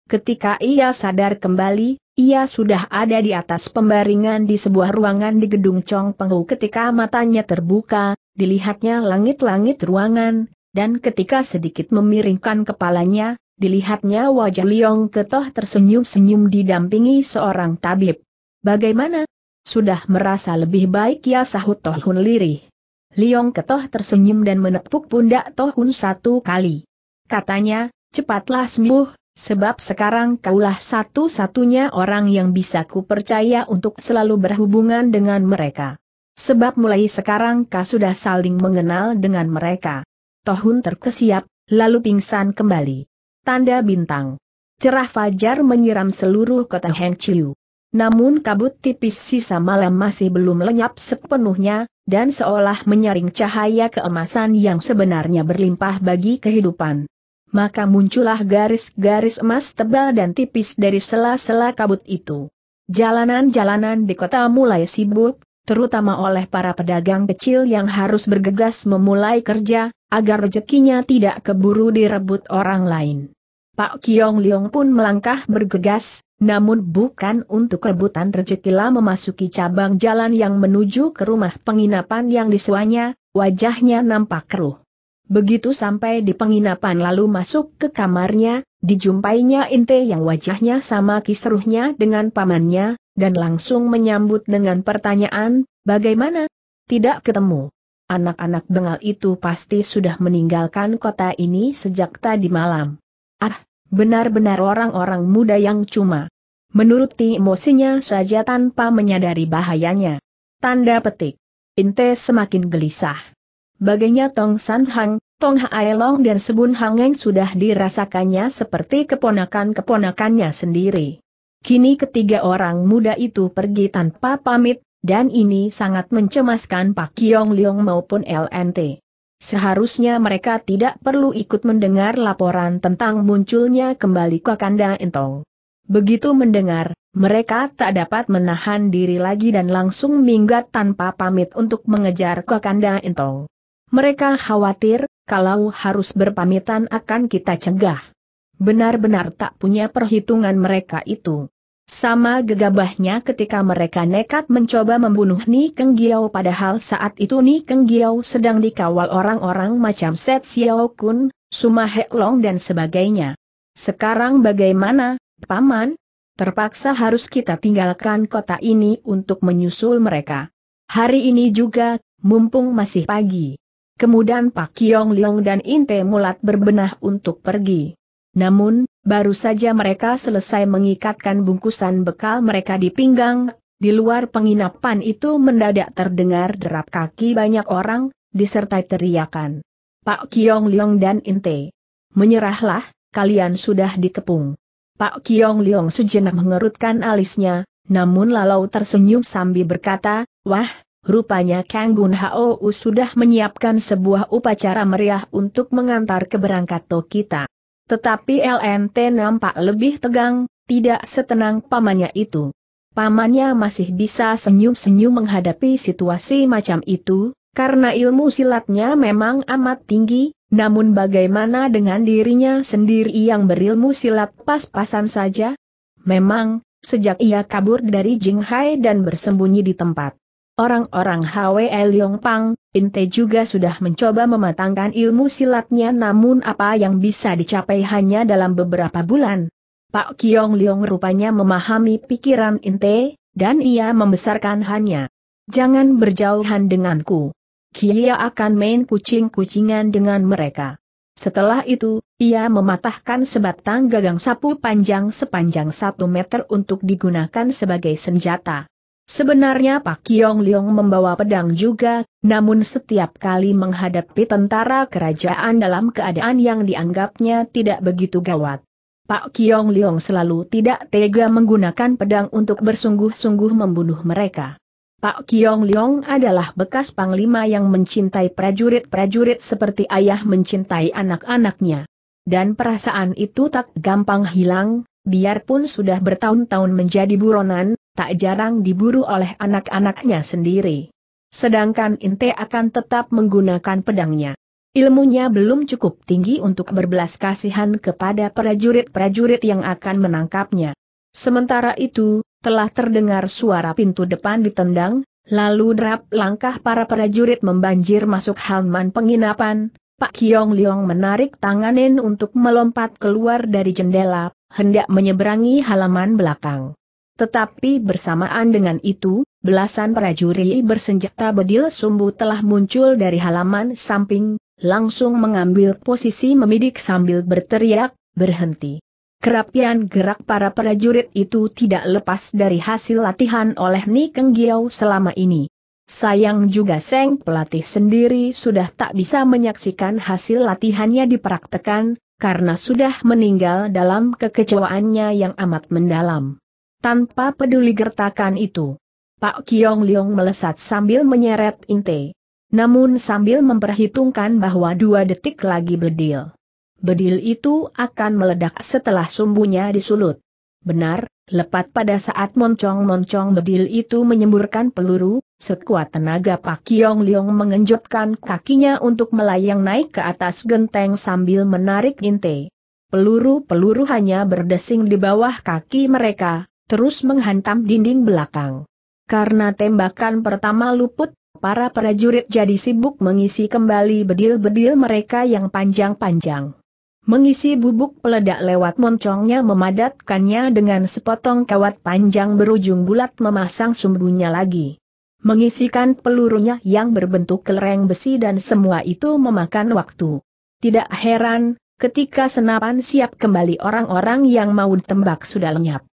Ketika ia sadar kembali, ia sudah ada di atas pembaringan di sebuah ruangan di gedung Chong Penghu ketika matanya terbuka, dilihatnya langit-langit ruangan, dan ketika sedikit memiringkan kepalanya, dilihatnya wajah Liong Ketoh tersenyum-senyum didampingi seorang tabib. Bagaimana? Sudah merasa lebih baik ya sahut Tohun lirih. Liong Ketoh tersenyum dan menepuk pundak Tohun satu kali. Katanya, cepatlah sembuh, Sebab sekarang kaulah satu-satunya orang yang bisa kupercaya untuk selalu berhubungan dengan mereka. Sebab mulai sekarang kau sudah saling mengenal dengan mereka. Tohun terkesiap, lalu pingsan kembali. Tanda bintang. Cerah fajar menyiram seluruh kota Chiu. Namun kabut tipis sisa malam masih belum lenyap sepenuhnya, dan seolah menyaring cahaya keemasan yang sebenarnya berlimpah bagi kehidupan. Maka muncullah garis-garis emas tebal dan tipis dari sela-sela kabut itu. Jalanan-jalanan di kota mulai sibuk, terutama oleh para pedagang kecil yang harus bergegas memulai kerja, agar rezekinya tidak keburu direbut orang lain. Pak Kiong Liong pun melangkah bergegas, namun bukan untuk rebutan rezekilah memasuki cabang jalan yang menuju ke rumah penginapan yang disuanya, wajahnya nampak keruh. Begitu sampai di penginapan lalu masuk ke kamarnya, dijumpainya Inte yang wajahnya sama kisruhnya dengan pamannya, dan langsung menyambut dengan pertanyaan, bagaimana? Tidak ketemu. Anak-anak bengal itu pasti sudah meninggalkan kota ini sejak tadi malam. Ah, benar-benar orang-orang muda yang cuma menuruti emosinya saja tanpa menyadari bahayanya. Tanda petik. Inte semakin gelisah. Baginya Tong San Hang, Tong Haelong dan Sebun Hangeng sudah dirasakannya seperti keponakan-keponakannya sendiri. Kini ketiga orang muda itu pergi tanpa pamit, dan ini sangat mencemaskan Pak Kiong Leong maupun LNT. Seharusnya mereka tidak perlu ikut mendengar laporan tentang munculnya kembali Kakanda Entong. Begitu mendengar, mereka tak dapat menahan diri lagi dan langsung minggat tanpa pamit untuk mengejar Kakanda Entong. Mereka khawatir, kalau harus berpamitan akan kita cegah. Benar-benar tak punya perhitungan mereka itu. Sama gegabahnya ketika mereka nekat mencoba membunuh Ni Keng Giao, padahal saat itu Ni Keng Giao sedang dikawal orang-orang macam Set Xiao Kun, Suma Hek Long dan sebagainya. Sekarang bagaimana, Paman? Terpaksa harus kita tinggalkan kota ini untuk menyusul mereka. Hari ini juga, mumpung masih pagi. Kemudian Pak Kiong Liong dan Inte Mulat berbenah untuk pergi. Namun, baru saja mereka selesai mengikatkan bungkusan bekal mereka di pinggang, di luar penginapan itu mendadak terdengar derap kaki banyak orang, disertai teriakan. Pak Kiong Leong dan Inte. Menyerahlah, kalian sudah dikepung. Pak Kiong Leong sejenak mengerutkan alisnya, namun lalu tersenyum sambil berkata, Wah, Rupanya Kang Gun Hao sudah menyiapkan sebuah upacara meriah untuk mengantar keberangkat to kita. Tetapi LNT nampak lebih tegang, tidak setenang pamannya itu. Pamannya masih bisa senyum-senyum menghadapi situasi macam itu, karena ilmu silatnya memang amat tinggi, namun bagaimana dengan dirinya sendiri yang berilmu silat pas-pasan saja? Memang, sejak ia kabur dari Jinghai dan bersembunyi di tempat Orang-orang Hwe Pang, Inte juga sudah mencoba mematangkan ilmu silatnya namun apa yang bisa dicapai hanya dalam beberapa bulan. Pak Kiong Liong rupanya memahami pikiran Inte, dan ia membesarkan hanya. Jangan berjauhan denganku. Kia akan main kucing-kucingan dengan mereka. Setelah itu, ia mematahkan sebatang gagang sapu panjang sepanjang satu meter untuk digunakan sebagai senjata. Sebenarnya Pak Kiong Liong membawa pedang juga, namun setiap kali menghadapi tentara kerajaan dalam keadaan yang dianggapnya tidak begitu gawat. Pak Kiong Liong selalu tidak tega menggunakan pedang untuk bersungguh-sungguh membunuh mereka. Pak Kiong Liong adalah bekas panglima yang mencintai prajurit-prajurit seperti ayah mencintai anak-anaknya. Dan perasaan itu tak gampang hilang, biarpun sudah bertahun-tahun menjadi buronan, tak jarang diburu oleh anak-anaknya sendiri. Sedangkan Inte akan tetap menggunakan pedangnya. Ilmunya belum cukup tinggi untuk berbelas kasihan kepada prajurit-prajurit yang akan menangkapnya. Sementara itu, telah terdengar suara pintu depan ditendang, lalu derap langkah para prajurit membanjir masuk halaman penginapan, Pak Kiong Liong menarik tanganin untuk melompat keluar dari jendela, hendak menyeberangi halaman belakang. Tetapi bersamaan dengan itu, belasan prajurit bersenjata bedil sumbu telah muncul dari halaman samping, langsung mengambil posisi memidik sambil berteriak, berhenti. Kerapian gerak para prajurit itu tidak lepas dari hasil latihan oleh Ni Keng Giau selama ini. Sayang juga Seng pelatih sendiri sudah tak bisa menyaksikan hasil latihannya dipraktekan, karena sudah meninggal dalam kekecewaannya yang amat mendalam tanpa peduli gertakan itu. Pak Kiong Liong melesat sambil menyeret Inte. Namun sambil memperhitungkan bahwa dua detik lagi bedil. Bedil itu akan meledak setelah sumbunya disulut. Benar, lepat pada saat moncong-moncong bedil itu menyemburkan peluru, sekuat tenaga Pak Kiong Liong mengenjotkan kakinya untuk melayang naik ke atas genteng sambil menarik Inte. Peluru-peluru hanya berdesing di bawah kaki mereka, terus menghantam dinding belakang. Karena tembakan pertama luput, para prajurit jadi sibuk mengisi kembali bedil-bedil mereka yang panjang-panjang. Mengisi bubuk peledak lewat moncongnya memadatkannya dengan sepotong kawat panjang berujung bulat memasang sumbunya lagi. Mengisikan pelurunya yang berbentuk kelereng besi dan semua itu memakan waktu. Tidak heran, ketika senapan siap kembali orang-orang yang mau tembak sudah lenyap.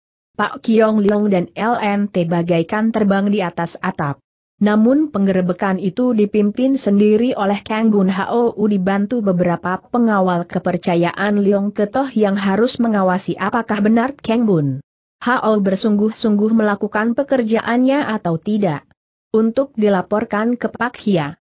Pak Kiong Leong dan LNT bagaikan terbang di atas atap. Namun penggerebekan itu dipimpin sendiri oleh Kang Bun U dibantu beberapa pengawal kepercayaan Leong Ketoh yang harus mengawasi apakah benar Kang Bun. Hao bersungguh-sungguh melakukan pekerjaannya atau tidak. Untuk dilaporkan ke Pak Hia.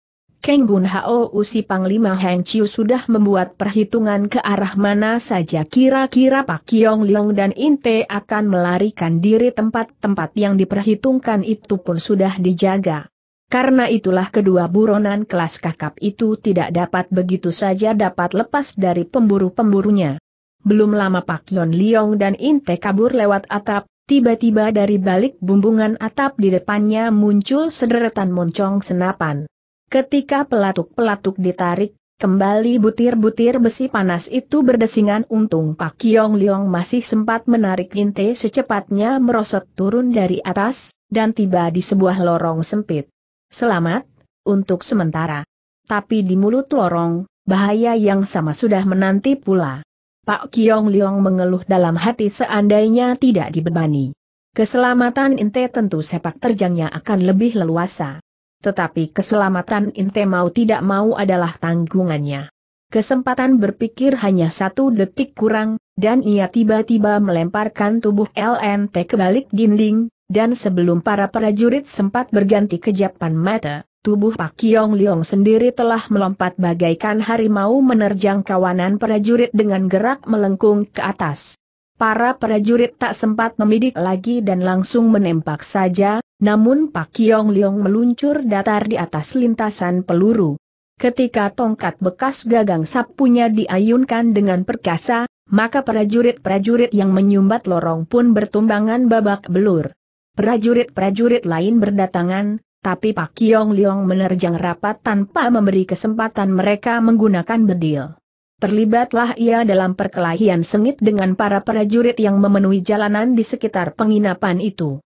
Keng Bun Hao Usi Panglima Heng Chiu sudah membuat perhitungan ke arah mana saja kira-kira Pak Kiong Leong dan Inte akan melarikan diri tempat-tempat yang diperhitungkan itu pun sudah dijaga. Karena itulah kedua buronan kelas kakap itu tidak dapat begitu saja dapat lepas dari pemburu-pemburunya. Belum lama Pak Kiong Leong dan Inte kabur lewat atap, tiba-tiba dari balik bumbungan atap di depannya muncul sederetan moncong senapan. Ketika pelatuk-pelatuk ditarik, kembali butir-butir besi panas itu berdesingan untung Pak Kiong Liong masih sempat menarik Inte secepatnya merosot turun dari atas, dan tiba di sebuah lorong sempit. Selamat, untuk sementara. Tapi di mulut lorong, bahaya yang sama sudah menanti pula. Pak Kiong Liong mengeluh dalam hati seandainya tidak dibebani keselamatan Inte tentu sepak terjangnya akan lebih leluasa tetapi keselamatan Inte mau tidak mau adalah tanggungannya. Kesempatan berpikir hanya satu detik kurang, dan ia tiba-tiba melemparkan tubuh LNT ke balik dinding, dan sebelum para prajurit sempat berganti kejapan mata, tubuh Pak Kiong Liong sendiri telah melompat bagaikan harimau menerjang kawanan prajurit dengan gerak melengkung ke atas. Para prajurit tak sempat memidik lagi dan langsung menembak saja, namun Pak Kiong Leong meluncur datar di atas lintasan peluru. Ketika tongkat bekas gagang sapunya diayunkan dengan perkasa, maka prajurit-prajurit yang menyumbat lorong pun bertumbangan babak belur. Prajurit-prajurit lain berdatangan, tapi Pak Kiong Leong menerjang rapat tanpa memberi kesempatan mereka menggunakan bedil. Terlibatlah ia dalam perkelahian sengit dengan para prajurit yang memenuhi jalanan di sekitar penginapan itu.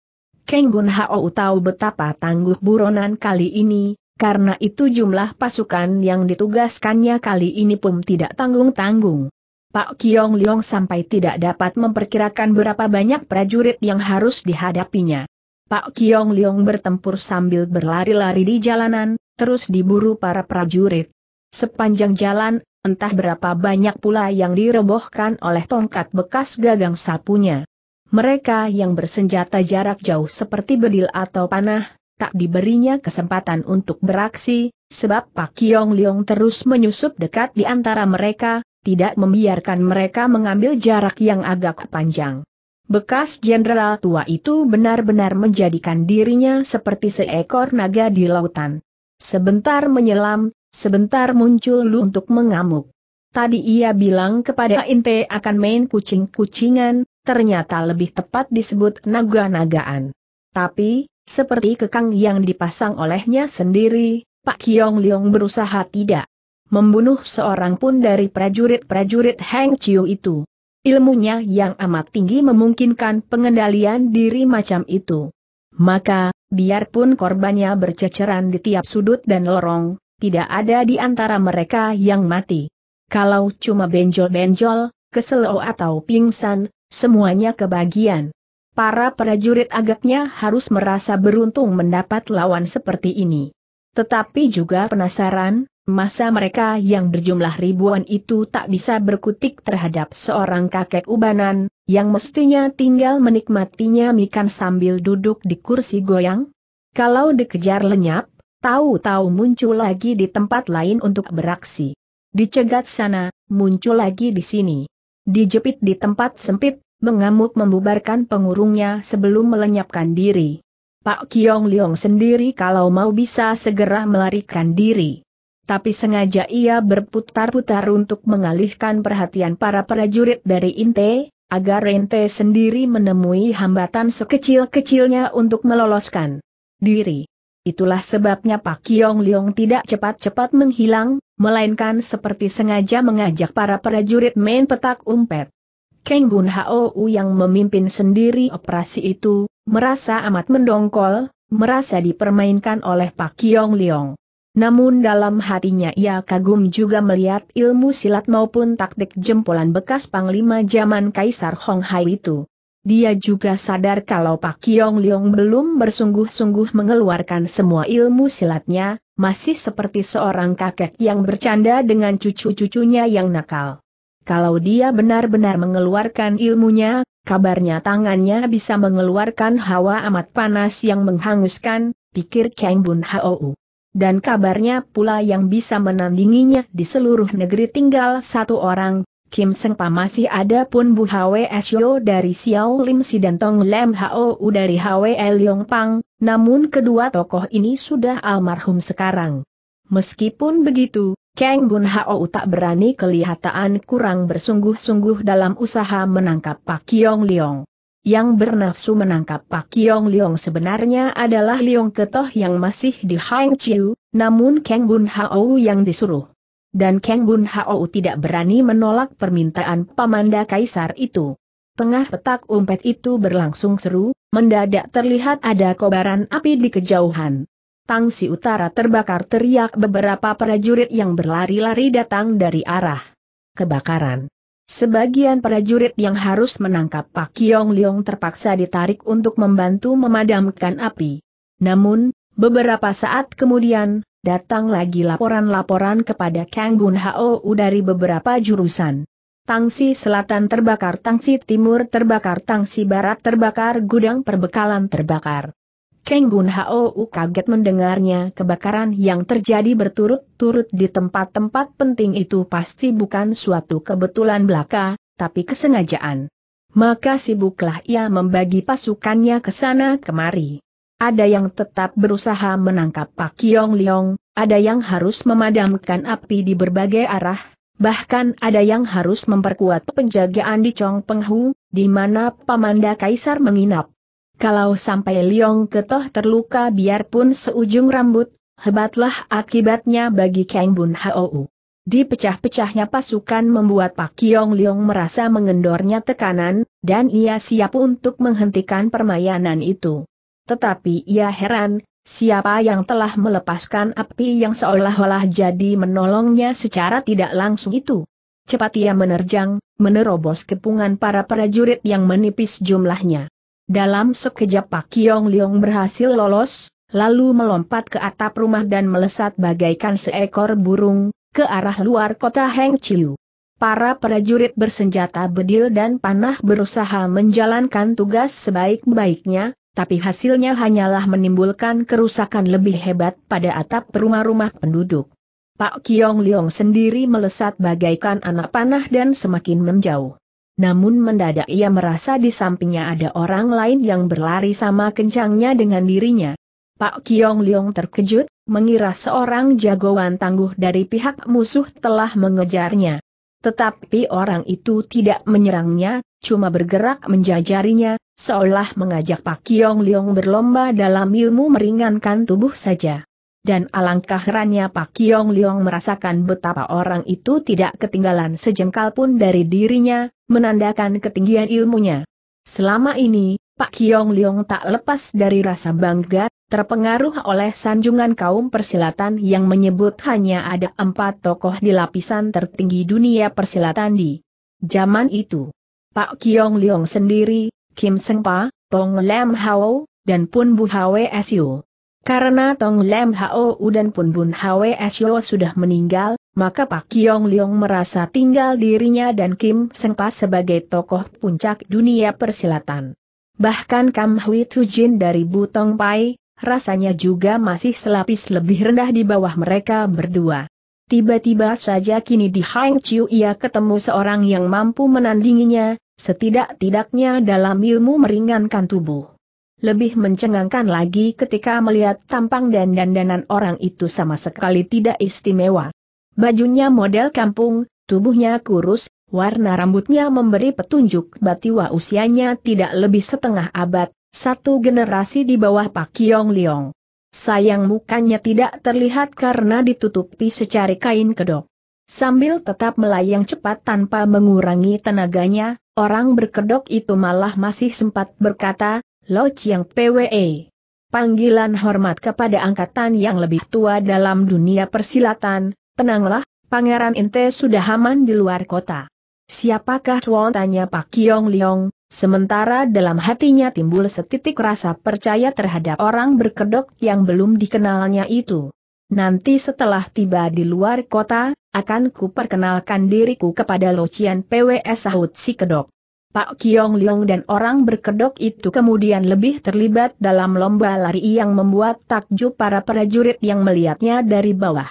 Kang Bun Hao tahu betapa tangguh buronan kali ini, karena itu jumlah pasukan yang ditugaskannya kali ini pun tidak tanggung-tanggung. Pak Kiong Liong sampai tidak dapat memperkirakan berapa banyak prajurit yang harus dihadapinya. Pak Kiong Liong bertempur sambil berlari-lari di jalanan, terus diburu para prajurit. Sepanjang jalan, entah berapa banyak pula yang dirobohkan oleh tongkat bekas gagang sapunya. Mereka yang bersenjata jarak jauh seperti bedil atau panah, tak diberinya kesempatan untuk beraksi, sebab Pak Yong Leong terus menyusup dekat di antara mereka, tidak membiarkan mereka mengambil jarak yang agak panjang. Bekas jenderal tua itu benar-benar menjadikan dirinya seperti seekor naga di lautan. Sebentar menyelam, sebentar muncul lu untuk mengamuk. Tadi ia bilang kepada Inte akan main kucing-kucingan, ternyata lebih tepat disebut naga-nagaan. Tapi, seperti kekang yang dipasang olehnya sendiri, Pak Kiong Liong berusaha tidak membunuh seorang pun dari prajurit-prajurit Heng Chiu itu. Ilmunya yang amat tinggi memungkinkan pengendalian diri macam itu. Maka, biarpun korbannya berceceran di tiap sudut dan lorong, tidak ada di antara mereka yang mati. Kalau cuma benjol-benjol, keselo atau pingsan, semuanya kebagian. Para prajurit agaknya harus merasa beruntung mendapat lawan seperti ini. Tetapi juga penasaran, masa mereka yang berjumlah ribuan itu tak bisa berkutik terhadap seorang kakek ubanan, yang mestinya tinggal menikmatinya mikan sambil duduk di kursi goyang? Kalau dikejar lenyap, tahu-tahu muncul lagi di tempat lain untuk beraksi. Dicegat sana, muncul lagi di sini. Dijepit di tempat sempit, mengamuk membubarkan pengurungnya sebelum melenyapkan diri. Pak Kiong Liong sendiri kalau mau bisa segera melarikan diri. Tapi sengaja ia berputar-putar untuk mengalihkan perhatian para prajurit dari Inte, agar Rente sendiri menemui hambatan sekecil-kecilnya untuk meloloskan diri. Itulah sebabnya Pak Kiong Liong tidak cepat-cepat menghilang, melainkan seperti sengaja mengajak para prajurit main petak umpet. Keng Bun Hou yang memimpin sendiri operasi itu, merasa amat mendongkol, merasa dipermainkan oleh Pak Kiong Liong. Namun dalam hatinya ia kagum juga melihat ilmu silat maupun taktik jempolan bekas Panglima zaman Kaisar Hong Hai itu. Dia juga sadar kalau Pak Kiong Leong belum bersungguh-sungguh mengeluarkan semua ilmu silatnya, masih seperti seorang kakek yang bercanda dengan cucu-cucunya yang nakal. Kalau dia benar-benar mengeluarkan ilmunya, kabarnya tangannya bisa mengeluarkan hawa amat panas yang menghanguskan, pikir Kang Bun Hou. Dan kabarnya pula yang bisa menandinginya di seluruh negeri tinggal satu orang, Kim Seng Pa masih ada pun Bu Hwe Sio dari Xiao Lim Si dan Tong Lem Hou dari Hwe Leong Pang, namun kedua tokoh ini sudah almarhum sekarang. Meskipun begitu, Kang Bun Hao tak berani kelihatan kurang bersungguh-sungguh dalam usaha menangkap Pak Kiong Liong. Yang bernafsu menangkap Pak Kiong Liong sebenarnya adalah Liong Ketoh yang masih di Hang Chiu, namun Kang Bun Hao yang disuruh dan Kang Bun Hao tidak berani menolak permintaan Pamanda Kaisar itu. Tengah petak umpet itu berlangsung seru, mendadak terlihat ada kobaran api di kejauhan. Tangsi utara terbakar teriak beberapa prajurit yang berlari-lari datang dari arah kebakaran. Sebagian prajurit yang harus menangkap Pak Yong Leong terpaksa ditarik untuk membantu memadamkan api. Namun, beberapa saat kemudian, datang lagi laporan-laporan kepada Kang Bun Hao dari beberapa jurusan. Tangsi Selatan terbakar, Tangsi Timur terbakar, Tangsi Barat terbakar, gudang perbekalan terbakar. Kang Bun Hao kaget mendengarnya kebakaran yang terjadi berturut-turut di tempat-tempat penting itu pasti bukan suatu kebetulan belaka, tapi kesengajaan. Maka sibuklah ia membagi pasukannya ke sana kemari. Ada yang tetap berusaha menangkap Pak Yong Leong, ada yang harus memadamkan api di berbagai arah, bahkan ada yang harus memperkuat penjagaan di Chong Penghu, di mana Pamanda Kaisar menginap. Kalau sampai Leong Ketoh terluka biarpun seujung rambut, hebatlah akibatnya bagi Kang Bun Hou. Dipecah-pecahnya pasukan membuat Pak Kiong Leong merasa mengendornya tekanan, dan ia siap untuk menghentikan permainan itu. Tetapi ia heran, siapa yang telah melepaskan api yang seolah-olah jadi menolongnya secara tidak langsung itu. Cepat ia menerjang, menerobos kepungan para prajurit yang menipis jumlahnya. Dalam sekejap Pak Yong Leong berhasil lolos, lalu melompat ke atap rumah dan melesat bagaikan seekor burung, ke arah luar kota Heng Chiu. Para prajurit bersenjata bedil dan panah berusaha menjalankan tugas sebaik-baiknya, tapi hasilnya hanyalah menimbulkan kerusakan lebih hebat pada atap rumah-rumah penduduk. Pak Kiong Leong sendiri melesat bagaikan anak panah dan semakin menjauh. Namun mendadak ia merasa di sampingnya ada orang lain yang berlari sama kencangnya dengan dirinya. Pak Kiong Leong terkejut, mengira seorang jagoan tangguh dari pihak musuh telah mengejarnya. Tetapi orang itu tidak menyerangnya, cuma bergerak menjajarinya, seolah mengajak Pak Kiong Leong berlomba dalam ilmu meringankan tubuh saja. Dan alangkah herannya Pak Kiong Leong merasakan betapa orang itu tidak ketinggalan sejengkal pun dari dirinya, menandakan ketinggian ilmunya. Selama ini, Pak Kiong Leong tak lepas dari rasa bangga, terpengaruh oleh sanjungan kaum persilatan yang menyebut hanya ada empat tokoh di lapisan tertinggi dunia persilatan di zaman itu. Pak Kiong Leong sendiri, Kim Seng Pa, Tong Lam Hao, dan Pun Bu Hwe Siu. Karena Tong Lam Hao dan Pun Bun Hwe Siu sudah meninggal, maka Pak Kiong Leong merasa tinggal dirinya dan Kim Seng Pa sebagai tokoh puncak dunia persilatan. Bahkan Kam Hui Jin dari Butong Pai, rasanya juga masih selapis lebih rendah di bawah mereka berdua. Tiba-tiba saja kini di Hang Chiu ia ketemu seorang yang mampu menandinginya, setidak-tidaknya dalam ilmu meringankan tubuh. Lebih mencengangkan lagi ketika melihat tampang dan dandanan orang itu sama sekali tidak istimewa. Bajunya model kampung, tubuhnya kurus, warna rambutnya memberi petunjuk batiwa usianya tidak lebih setengah abad, satu generasi di bawah Pak Kiong Liong. Sayang mukanya tidak terlihat karena ditutupi secari kain kedok. Sambil tetap melayang cepat tanpa mengurangi tenaganya, orang berkedok itu malah masih sempat berkata, Lo Chiang PWE. Panggilan hormat kepada angkatan yang lebih tua dalam dunia persilatan, tenanglah, Pangeran Inte sudah aman di luar kota. Siapakah Tuan tanya Pak Kiong Liong, Sementara dalam hatinya timbul setitik rasa percaya terhadap orang berkedok yang belum dikenalnya itu. Nanti setelah tiba di luar kota, akan kuperkenalkan diriku kepada Locian PWS sahut si kedok. Pak Kiong Leong dan orang berkedok itu kemudian lebih terlibat dalam lomba lari yang membuat takjub para prajurit yang melihatnya dari bawah.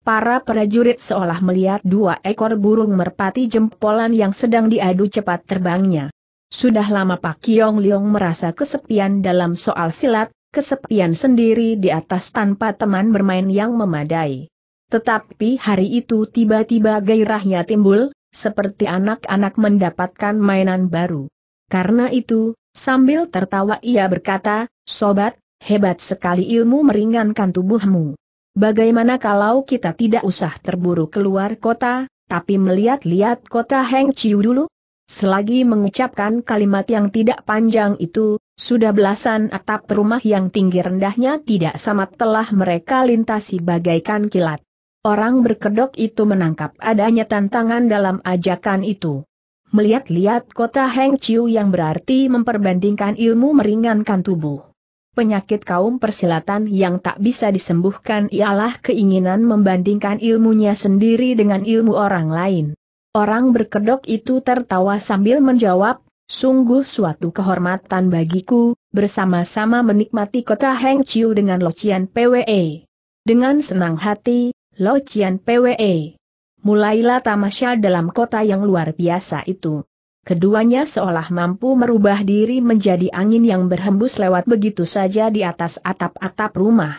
Para prajurit seolah melihat dua ekor burung merpati jempolan yang sedang diadu cepat terbangnya. Sudah lama Pak Kiong Leong merasa kesepian dalam soal silat, kesepian sendiri di atas tanpa teman bermain yang memadai. Tetapi hari itu tiba-tiba gairahnya timbul, seperti anak-anak mendapatkan mainan baru. Karena itu, sambil tertawa ia berkata, Sobat, hebat sekali ilmu meringankan tubuhmu. Bagaimana kalau kita tidak usah terburu keluar kota, tapi melihat-lihat kota Heng Chiu dulu? Selagi mengucapkan kalimat yang tidak panjang itu, sudah belasan atap rumah yang tinggi rendahnya tidak sama telah mereka lintasi bagaikan kilat. Orang berkedok itu menangkap adanya tantangan dalam ajakan itu. Melihat-lihat kota Heng Chiu yang berarti memperbandingkan ilmu meringankan tubuh. Penyakit kaum persilatan yang tak bisa disembuhkan ialah keinginan membandingkan ilmunya sendiri dengan ilmu orang lain. Orang berkedok itu tertawa sambil menjawab, sungguh suatu kehormatan bagiku, bersama-sama menikmati kota Hengqiu dengan Locian PWE. Dengan senang hati, Locian PWE. Mulailah tamasya dalam kota yang luar biasa itu. Keduanya seolah mampu merubah diri menjadi angin yang berhembus lewat begitu saja di atas atap-atap rumah.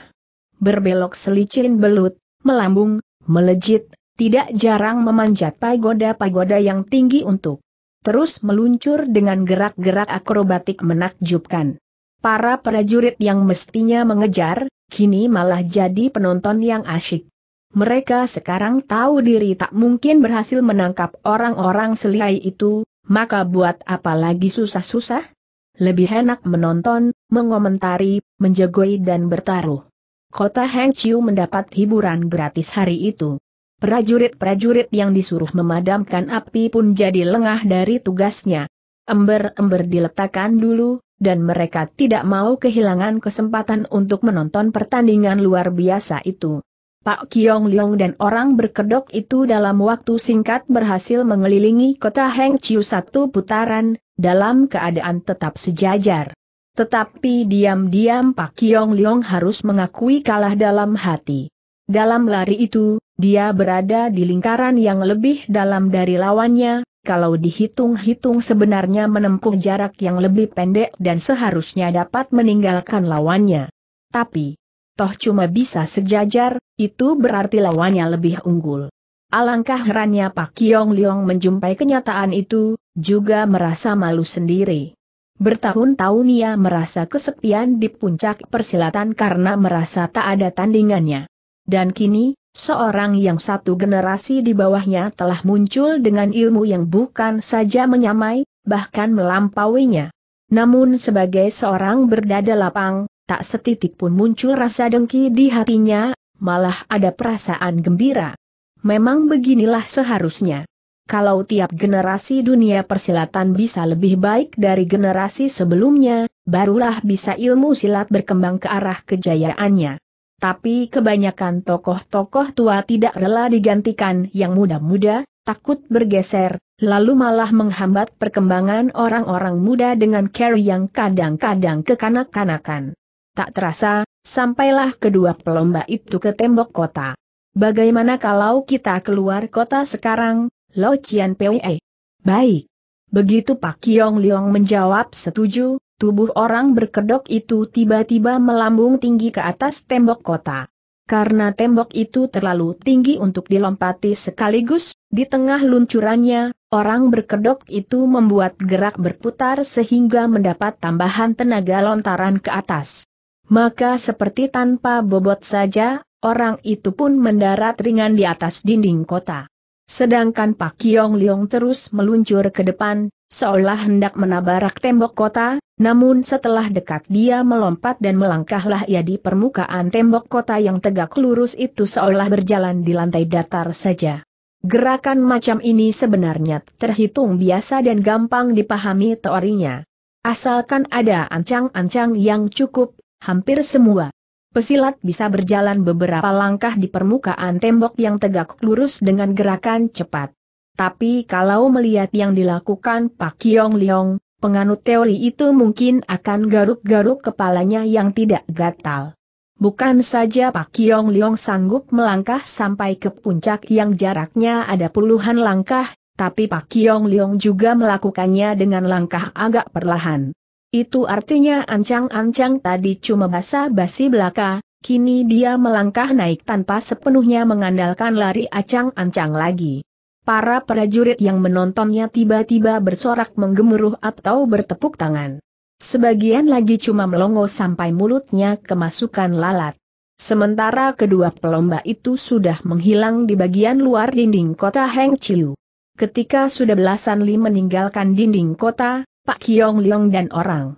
Berbelok selicin belut, melambung, melejit, tidak jarang memanjat pagoda-pagoda yang tinggi untuk terus meluncur dengan gerak-gerak akrobatik menakjubkan. Para prajurit yang mestinya mengejar, kini malah jadi penonton yang asyik. Mereka sekarang tahu diri tak mungkin berhasil menangkap orang-orang selihai itu, maka buat apa lagi susah-susah? Lebih enak menonton, mengomentari, menjegoi dan bertaruh. Kota Hangzhou mendapat hiburan gratis hari itu. Prajurit-prajurit yang disuruh memadamkan api pun jadi lengah dari tugasnya. Ember-ember diletakkan dulu, dan mereka tidak mau kehilangan kesempatan untuk menonton pertandingan luar biasa itu. Pak Kiong Leong dan orang berkedok itu dalam waktu singkat berhasil mengelilingi kota Heng Chiu satu putaran, dalam keadaan tetap sejajar. Tetapi diam-diam Pak Kiong Leong harus mengakui kalah dalam hati. Dalam lari itu, dia berada di lingkaran yang lebih dalam dari lawannya, kalau dihitung-hitung sebenarnya menempuh jarak yang lebih pendek dan seharusnya dapat meninggalkan lawannya. Tapi, toh cuma bisa sejajar, itu berarti lawannya lebih unggul. Alangkah herannya Pak Kiong Liong menjumpai kenyataan itu, juga merasa malu sendiri. Bertahun-tahun ia merasa kesepian di puncak persilatan karena merasa tak ada tandingannya. Dan kini, seorang yang satu generasi di bawahnya telah muncul dengan ilmu yang bukan saja menyamai, bahkan melampauinya. Namun sebagai seorang berdada lapang, tak setitik pun muncul rasa dengki di hatinya, malah ada perasaan gembira. Memang beginilah seharusnya. Kalau tiap generasi dunia persilatan bisa lebih baik dari generasi sebelumnya, barulah bisa ilmu silat berkembang ke arah kejayaannya. Tapi kebanyakan tokoh-tokoh tua tidak rela digantikan yang muda-muda, takut bergeser, lalu malah menghambat perkembangan orang-orang muda dengan carry yang kadang-kadang kekanak-kanakan. Tak terasa, sampailah kedua pelomba itu ke tembok kota. Bagaimana kalau kita keluar kota sekarang, Lo Cian Pei? Baik. Begitu Pak Kiong Liong menjawab setuju, tubuh orang berkedok itu tiba-tiba melambung tinggi ke atas tembok kota. Karena tembok itu terlalu tinggi untuk dilompati sekaligus, di tengah luncurannya, orang berkedok itu membuat gerak berputar sehingga mendapat tambahan tenaga lontaran ke atas. Maka seperti tanpa bobot saja, orang itu pun mendarat ringan di atas dinding kota. Sedangkan Pak Kiong Liong terus meluncur ke depan, seolah hendak menabrak tembok kota, namun setelah dekat dia melompat dan melangkahlah ia di permukaan tembok kota yang tegak lurus itu seolah berjalan di lantai datar saja. Gerakan macam ini sebenarnya terhitung biasa dan gampang dipahami teorinya. Asalkan ada ancang-ancang yang cukup, hampir semua. Pesilat bisa berjalan beberapa langkah di permukaan tembok yang tegak lurus dengan gerakan cepat. Tapi kalau melihat yang dilakukan Pak Yong Leong, penganut teori itu mungkin akan garuk-garuk kepalanya yang tidak gatal. Bukan saja Pak Kiong Liong sanggup melangkah sampai ke puncak yang jaraknya ada puluhan langkah, tapi Pak Kiong Liong juga melakukannya dengan langkah agak perlahan. Itu artinya ancang-ancang tadi cuma basa-basi belaka, kini dia melangkah naik tanpa sepenuhnya mengandalkan lari acang-ancang lagi para prajurit yang menontonnya tiba-tiba bersorak menggemuruh atau bertepuk tangan. Sebagian lagi cuma melongo sampai mulutnya kemasukan lalat. Sementara kedua pelomba itu sudah menghilang di bagian luar dinding kota Chiu. Ketika sudah belasan Li meninggalkan dinding kota, Pak Kiong Liong dan orang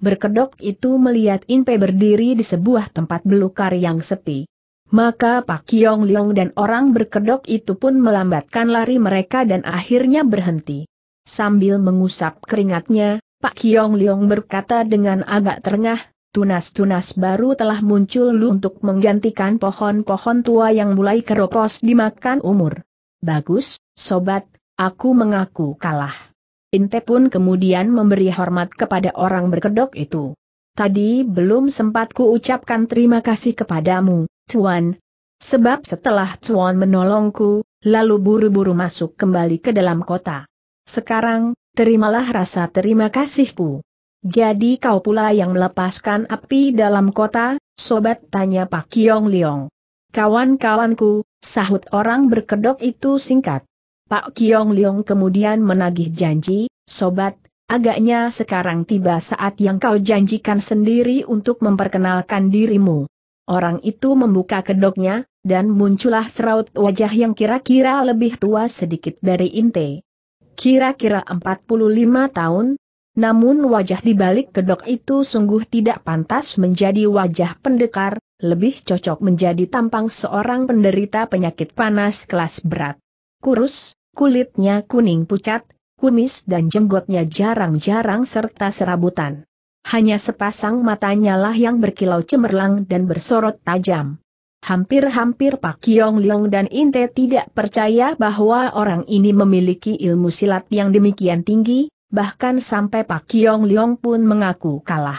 berkedok itu melihat Inpe berdiri di sebuah tempat belukar yang sepi. Maka Pak Kiong Liong dan orang berkedok itu pun melambatkan lari mereka dan akhirnya berhenti. Sambil mengusap keringatnya, Pak Kiong Liong berkata dengan agak terengah, tunas-tunas baru telah muncul lu untuk menggantikan pohon-pohon tua yang mulai keropos dimakan umur. Bagus, sobat, aku mengaku kalah. Inte pun kemudian memberi hormat kepada orang berkedok itu. Tadi belum sempat ku ucapkan terima kasih kepadamu, Tuan. Sebab setelah Cuan menolongku, lalu buru-buru masuk kembali ke dalam kota. Sekarang, terimalah rasa terima kasihku. Jadi kau pula yang melepaskan api dalam kota, sobat tanya Pak Kiong Liong. Kawan-kawanku, sahut orang berkedok itu singkat. Pak Kiong Liong kemudian menagih janji, sobat, agaknya sekarang tiba saat yang kau janjikan sendiri untuk memperkenalkan dirimu. Orang itu membuka kedoknya, dan muncullah seraut wajah yang kira-kira lebih tua sedikit dari Inte. Kira-kira 45 tahun, namun wajah di balik kedok itu sungguh tidak pantas menjadi wajah pendekar, lebih cocok menjadi tampang seorang penderita penyakit panas kelas berat. Kurus, kulitnya kuning pucat, kumis dan jenggotnya jarang-jarang serta serabutan. Hanya sepasang matanya lah yang berkilau cemerlang dan bersorot tajam. Hampir-hampir Pak Kiong Leong dan Inte tidak percaya bahwa orang ini memiliki ilmu silat yang demikian tinggi, bahkan sampai Pak Kiong Leong pun mengaku kalah.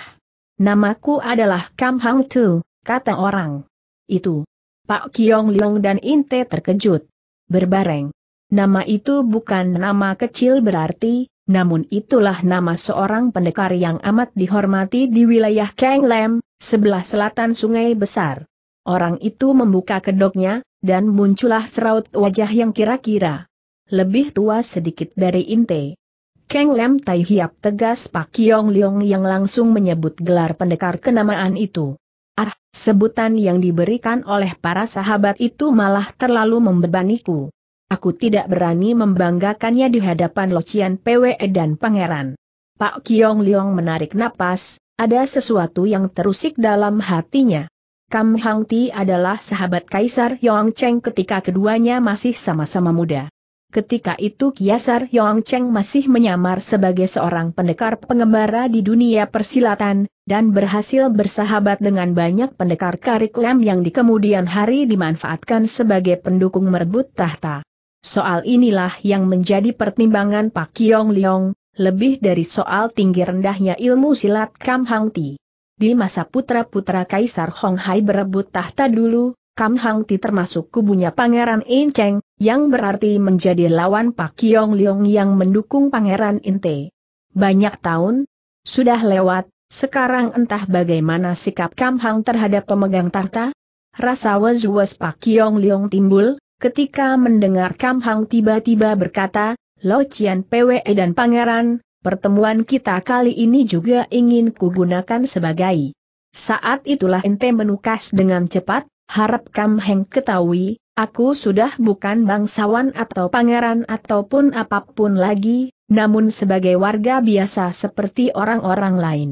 Namaku adalah Kam Hang Tu, kata orang. Itu. Pak Kiong Leong dan Inte terkejut. Berbareng. Nama itu bukan nama kecil berarti, namun itulah nama seorang pendekar yang amat dihormati di wilayah Kang Lam, sebelah selatan sungai besar. Orang itu membuka kedoknya, dan muncullah seraut wajah yang kira-kira lebih tua sedikit dari Inte. Kang Lam Tai Hiap tegas Pak Yong Leong yang langsung menyebut gelar pendekar kenamaan itu. Ah, sebutan yang diberikan oleh para sahabat itu malah terlalu membebaniku. Aku tidak berani membanggakannya di hadapan Locian PWE dan pangeran. Pak Kiong Liong menarik napas, ada sesuatu yang terusik dalam hatinya. Kam Hang Ti adalah sahabat Kaisar Yong Cheng ketika keduanya masih sama-sama muda. Ketika itu Kiasar Yong Cheng masih menyamar sebagai seorang pendekar pengembara di dunia persilatan, dan berhasil bersahabat dengan banyak pendekar karik lem yang di kemudian hari dimanfaatkan sebagai pendukung merebut tahta. Soal inilah yang menjadi pertimbangan Pak Kiong Liong, lebih dari soal tinggi rendahnya ilmu silat Kam Hang Ti. Di masa putra-putra Kaisar Hong Hai berebut tahta dulu, Kam Hang Ti termasuk kubunya Pangeran In Cheng, yang berarti menjadi lawan Pak Kiong Liong yang mendukung Pangeran In Te. Banyak tahun, sudah lewat, sekarang entah bagaimana sikap Kam Hang terhadap pemegang tahta? Rasa was-was Pak Kiong Liong timbul, Ketika mendengar Kam Hang tiba-tiba berkata, Lo Chien PWE dan Pangeran, pertemuan kita kali ini juga ingin kugunakan sebagai. Saat itulah ente menukas dengan cepat, harap Kam Heng ketahui, aku sudah bukan bangsawan atau pangeran ataupun apapun lagi, namun sebagai warga biasa seperti orang-orang lain.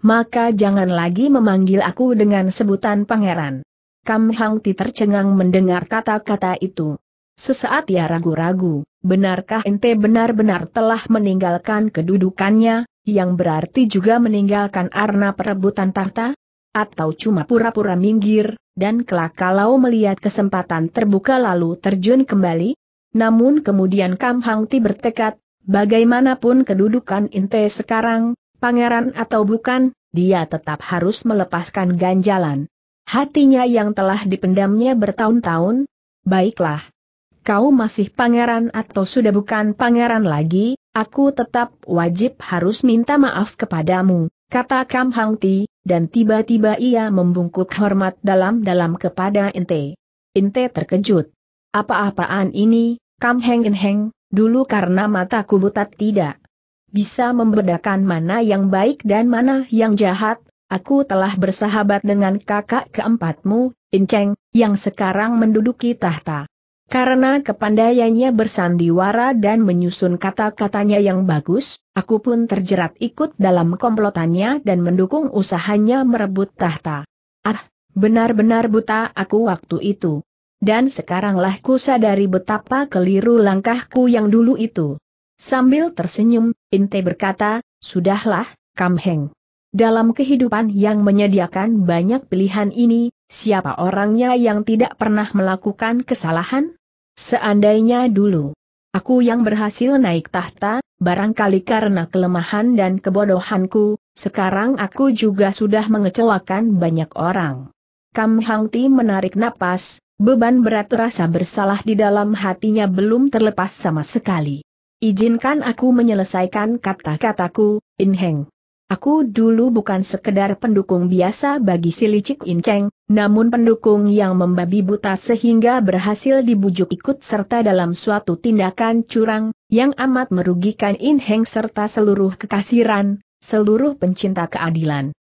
Maka jangan lagi memanggil aku dengan sebutan pangeran. Kam Hang Ti tercengang mendengar kata-kata itu. Sesaat ia ragu-ragu, benarkah ente benar-benar telah meninggalkan kedudukannya, yang berarti juga meninggalkan arna perebutan tahta? Atau cuma pura-pura minggir, dan kelak kalau melihat kesempatan terbuka lalu terjun kembali? Namun kemudian Kam Hang Ti bertekad, bagaimanapun kedudukan ente sekarang, pangeran atau bukan, dia tetap harus melepaskan ganjalan. Hatinya yang telah dipendamnya bertahun-tahun? Baiklah. Kau masih pangeran atau sudah bukan pangeran lagi, aku tetap wajib harus minta maaf kepadamu, kata Kam Hang Ti, dan tiba-tiba ia membungkuk hormat dalam-dalam kepada Inte. Inte terkejut. Apa-apaan ini, Kam Heng In Heng, dulu karena mataku butat tidak bisa membedakan mana yang baik dan mana yang jahat, Aku telah bersahabat dengan kakak keempatmu, Inceng, yang sekarang menduduki tahta. Karena kepandaiannya bersandiwara dan menyusun kata-katanya yang bagus, aku pun terjerat ikut dalam komplotannya dan mendukung usahanya merebut tahta. Ah, benar-benar buta aku waktu itu. Dan sekaranglah ku sadari betapa keliru langkahku yang dulu itu. Sambil tersenyum, Inte berkata, Sudahlah, Kamheng. Dalam kehidupan yang menyediakan banyak pilihan ini, siapa orangnya yang tidak pernah melakukan kesalahan? Seandainya dulu, aku yang berhasil naik tahta, barangkali karena kelemahan dan kebodohanku, sekarang aku juga sudah mengecewakan banyak orang. Kam Hang Ti menarik napas, beban berat rasa bersalah di dalam hatinya belum terlepas sama sekali. Izinkan aku menyelesaikan kata-kataku, In Heng. Aku dulu bukan sekedar pendukung biasa bagi si licik Inceng, namun pendukung yang membabi buta sehingga berhasil dibujuk ikut serta dalam suatu tindakan curang, yang amat merugikan Inheng serta seluruh kekasiran, seluruh pencinta keadilan.